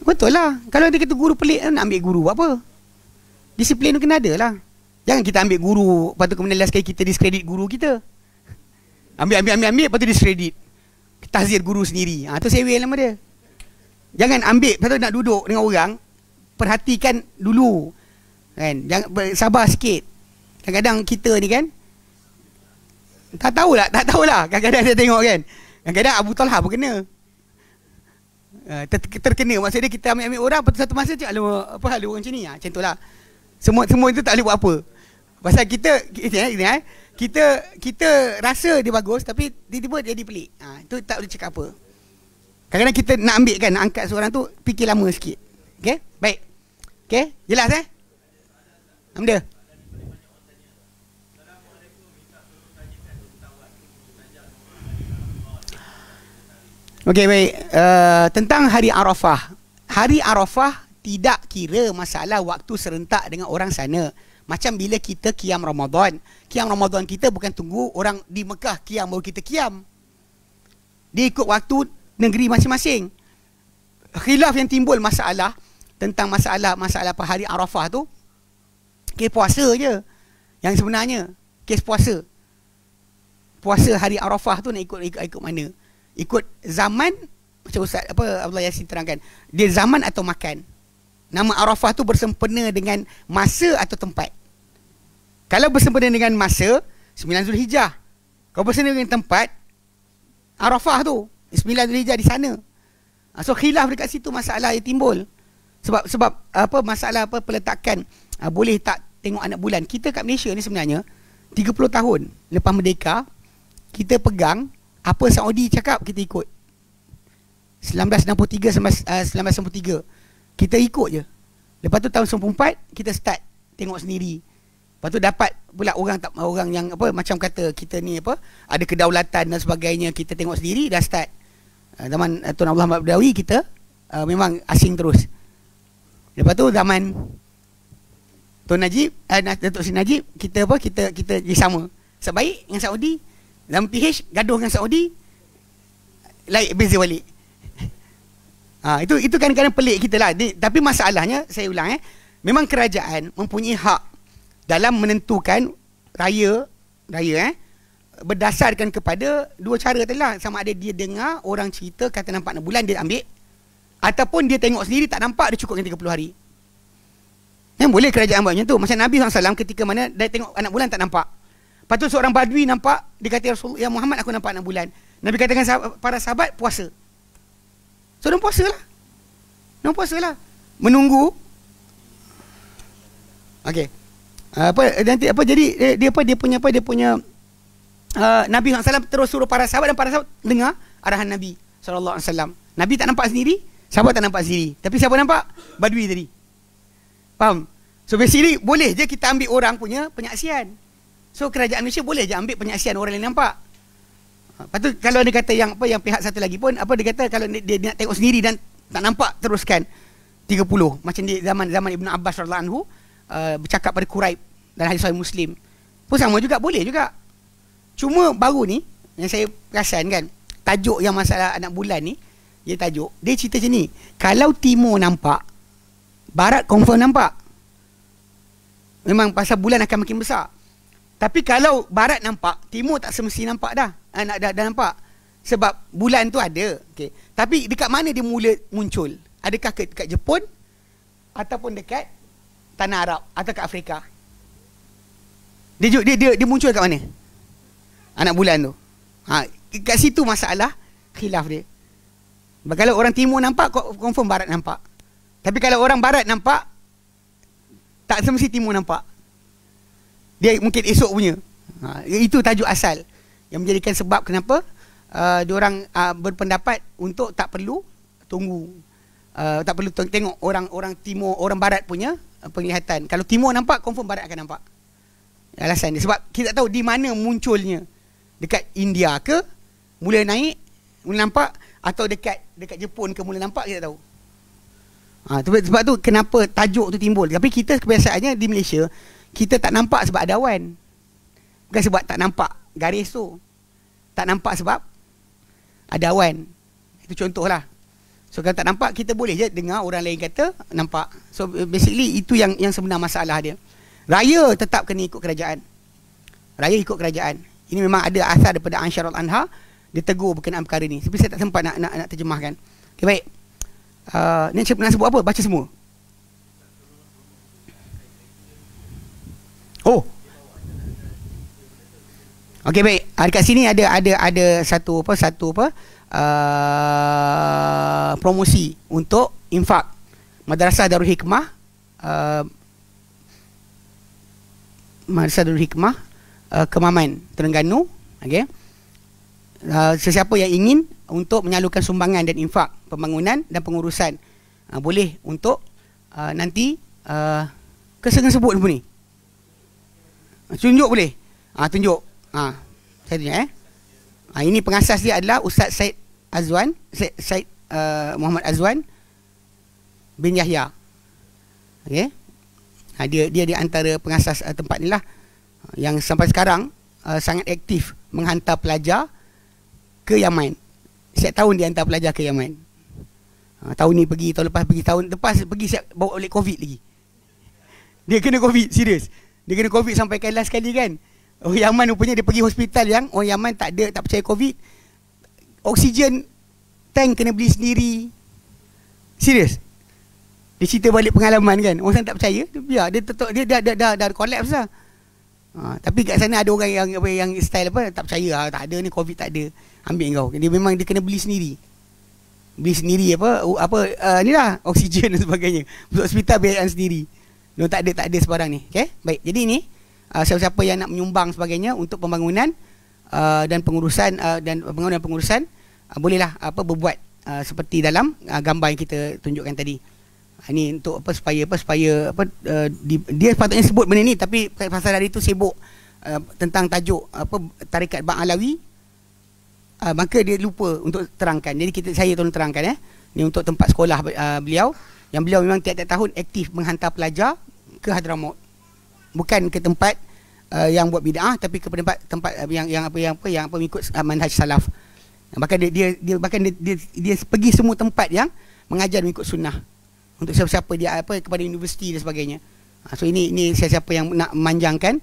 Betul lah Kalau dia kata guru pelik Nak ambil guru apa Disiplin tu kena ada lah Jangan kita ambil guru Lepas tu kemudian last kali kita discredit guru kita Ambil ambil ambil ambil lepas tu discredit. Tahzir guru sendiri. Ah ha, tu sewel nama dia. Jangan ambil lepas tu nak duduk dengan orang, perhatikan dulu. Kan? Jangan sabar sikit. Kadang-kadang kita ni kan tak tahulah, tak tahulah. Kadang-kadang dia tengok kan. Kadang-kadang Abu Talha pun kena. Eh, ter- terkena maksudnya kita ambil-ambil orang lepas satu masa tu apa hal orang macam ni ah ha, macam itulah semua semua itu tak boleh buat apa pasal kita ini eh kita kita rasa dia bagus tapi dia tiba dia jadi pelik. Ha, itu tak boleh cakap apa. Kadang-kadang kita nak ambil kan, nak angkat seorang tu, fikir lama sikit. Okay? Baik. Okay? Jelas eh? Amda? Okey baik. Uh, tentang hari Arafah. Hari Arafah tidak kira masalah waktu serentak dengan orang sana. Macam bila kita kiam Ramadan Kiam Ramadan kita bukan tunggu orang di Mekah kiam baru kita kiam Dia ikut waktu negeri masing-masing Khilaf yang timbul masalah Tentang masalah masalah hari Arafah tu Kes puasa je Yang sebenarnya Kes puasa Puasa hari Arafah tu nak ikut, ikut, ikut mana Ikut zaman Macam Ustaz apa Abdullah Yassin terangkan Dia zaman atau makan nama Arafah tu bersempena dengan masa atau tempat. Kalau bersempena dengan masa, 9 Zulhijjah. Kalau bersempena dengan tempat, Arafah tu, 9 eh, Zulhijjah di sana. Ah, so khilaf dekat situ masalah yang timbul. Sebab sebab apa masalah apa peletakan ah, boleh tak tengok anak bulan. Kita kat Malaysia ni sebenarnya 30 tahun lepas merdeka kita pegang apa Saudi cakap kita ikut. 1963 sampai 1993. Ah, kita ikut je. Lepas tu tahun 94 kita start tengok sendiri. Lepas tu dapat pula orang tak orang yang apa macam kata kita ni apa ada kedaulatan dan sebagainya kita tengok sendiri dah start. Ah, zaman ah, Tuan Abdullah Ahmad Badawi kita uh, memang asing terus. Lepas tu zaman Tuan Najib uh, Datuk Seri Najib kita apa kita kita sama. Sebaik dengan Saudi dalam PH gaduh dengan Saudi lain beza balik. Ha, itu itu kadang-kadang pelik kita lah. Di, tapi masalahnya, saya ulang eh. Memang kerajaan mempunyai hak dalam menentukan raya, raya eh. Berdasarkan kepada dua cara tadi lah. Sama ada dia dengar orang cerita kata nampak bulan dia ambil. Ataupun dia tengok sendiri tak nampak dia cukup dengan 30 hari. Yang boleh kerajaan buat macam tu. Macam Nabi SAW ketika mana dia tengok anak bulan tak nampak. Lepas seorang badui nampak. Dia kata, ya, ya Muhammad aku nampak anak bulan. Nabi katakan para sahabat puasa. So dia puasa lah Dia puasa lah Menunggu Okay apa nanti apa jadi dia, dia apa dia punya apa dia punya uh, Nabi SAW terus suruh para sahabat dan para sahabat dengar arahan Nabi SAW Nabi tak nampak sendiri sahabat tak nampak sendiri tapi siapa nampak badui tadi faham so basically boleh je kita ambil orang punya penyaksian so kerajaan Malaysia boleh je ambil penyaksian orang yang nampak Lepas tu kalau dia kata yang apa yang pihak satu lagi pun apa dia kata kalau dia, dia nak tengok sendiri dan tak nampak teruskan 30 macam di zaman zaman Ibnu Abbas radhiallahu anhu uh, bercakap pada Quraib dan hadis sahih Muslim. Pun sama juga boleh juga. Cuma baru ni yang saya perasan kan tajuk yang masalah anak bulan ni dia tajuk dia cerita je ni kalau timur nampak barat confirm nampak memang pasal bulan akan makin besar tapi kalau barat nampak, timur tak semesti nampak dah. Anak ah, dah, dah nampak. Sebab bulan tu ada. Okay. Tapi dekat mana dia mula muncul? Adakah ke, dekat Jepun? Ataupun dekat Tanah Arab? Atau dekat Afrika? Dia, dia, dia, dia muncul dekat mana? Anak bulan tu. Ha, dekat situ masalah khilaf dia. Sebab kalau orang timur nampak, confirm barat nampak. Tapi kalau orang barat nampak, tak semesti timur nampak dia mungkin esok punya. Ha, itu tajuk asal yang menjadikan sebab kenapa uh, diorang uh, berpendapat untuk tak perlu tunggu uh, tak perlu tengok orang-orang timur orang barat punya uh, penglihatan. Kalau timur nampak confirm barat akan nampak. Alasan dia sebab kita tak tahu di mana munculnya. Dekat India ke mula naik mula nampak atau dekat dekat Jepun ke mula nampak kita tak tahu. Ha, sebab tu kenapa tajuk tu timbul. Tapi kita kebiasaannya di Malaysia kita tak nampak sebab ada awan. Bukan sebab tak nampak garis tu. Tak nampak sebab ada awan. Itu contohlah. So kalau tak nampak kita boleh je dengar orang lain kata nampak. So basically itu yang yang sebenar masalah dia. Raya tetap kena ikut kerajaan. Raya ikut kerajaan. Ini memang ada asal daripada Ansharul Anha dia tegur berkenaan perkara ni. Tapi saya tak sempat nak nak, nak terjemahkan. Okay, baik. Uh, ni cik nak sebut apa? Baca semua. Oh. Okey baik. Ada ah, kat sini ada ada ada satu apa satu apa uh, promosi untuk infak Madrasah Darul Hikmah uh, Madrasah Darul Hikmah uh, Kemaman Terengganu okey. Uh, sesiapa yang ingin untuk menyalurkan sumbangan dan infak pembangunan dan pengurusan uh, boleh untuk uh, nanti uh, kesengsebut sebut ni Ah, tunjuk boleh? Ha, tunjuk. Ha, saya tunjuk eh. Ha, ini pengasas dia adalah Ustaz Said Azwan, Said, Said uh, Muhammad Azwan bin Yahya. Okey. Ha, dia dia di antara pengasas uh, tempat inilah yang sampai sekarang uh, sangat aktif menghantar pelajar ke Yaman. Setiap tahun dia hantar pelajar ke Yaman. Ha, tahun ni pergi, tahun lepas pergi, tahun lepas pergi siap bawa oleh COVID lagi. Dia kena COVID, serius. Dia kena COVID sampai ke last sekali kan. Orang oh, Yaman rupanya dia pergi hospital yang orang oh, Yaman tak ada, tak percaya COVID. Oksigen tank kena beli sendiri. Serius. Dia cerita balik pengalaman kan. Orang sana tak percaya, dia biar. Dia, tetap, dia dah, dah, dah, dah collapse lah. Ha, tapi kat sana ada orang yang apa, yang style apa, tak percaya lah. Tak ada ni, COVID tak ada. Ambil kau. Dia memang dia kena beli sendiri. Beli sendiri apa, apa uh, ni lah, oksigen dan sebagainya. Masuk hospital, biayaan sendiri. Dia tak ada tak ada sebarang ni. Okey. Baik. Jadi ini uh, siapa-siapa yang nak menyumbang sebagainya untuk pembangunan uh, dan pengurusan uh, dan pembangunan pengurusan uh, bolehlah apa berbuat uh, seperti dalam uh, gambar yang kita tunjukkan tadi. Ini uh, untuk apa supaya apa supaya apa uh, di, dia sepatutnya sebut benda ni tapi pasal hari tu sibuk uh, tentang tajuk apa tarikat Bang Alawi uh, maka dia lupa untuk terangkan. Jadi kita saya tolong terangkan ya. Eh. Ini untuk tempat sekolah uh, beliau yang beliau memang tiap-tiap tahun aktif menghantar pelajar ke Hadramaut bukan ke tempat uh, yang buat bidah tapi ke tempat tempat uh, yang yang apa yang apa yang apa uh, manhaj salaf uh, bahkan dia dia, dia bahkan dia, dia, dia pergi semua tempat yang mengajar mengikut sunnah untuk siapa-siapa dia apa kepada universiti dan sebagainya uh, so ini ini siapa-siapa yang nak memanjangkan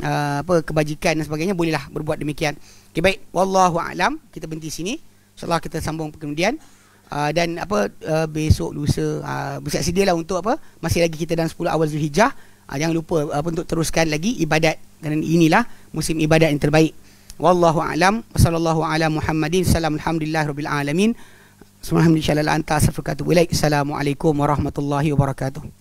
uh, apa kebajikan dan sebagainya bolehlah berbuat demikian okey baik wallahu alam kita berhenti sini insyaallah kita sambung kemudian Uh, dan apa uh, besok lusa uh, bersiap sedia lah untuk apa masih lagi kita dalam 10 awal Zulhijjah uh, jangan lupa uh, untuk teruskan lagi ibadat kerana inilah musim ibadat yang terbaik wallahu alam sallallahu ala muhammadin salam alhamdulillah rabbil alamin subhanallahi shallallahu anta safakatu assalamualaikum warahmatullahi wabarakatuh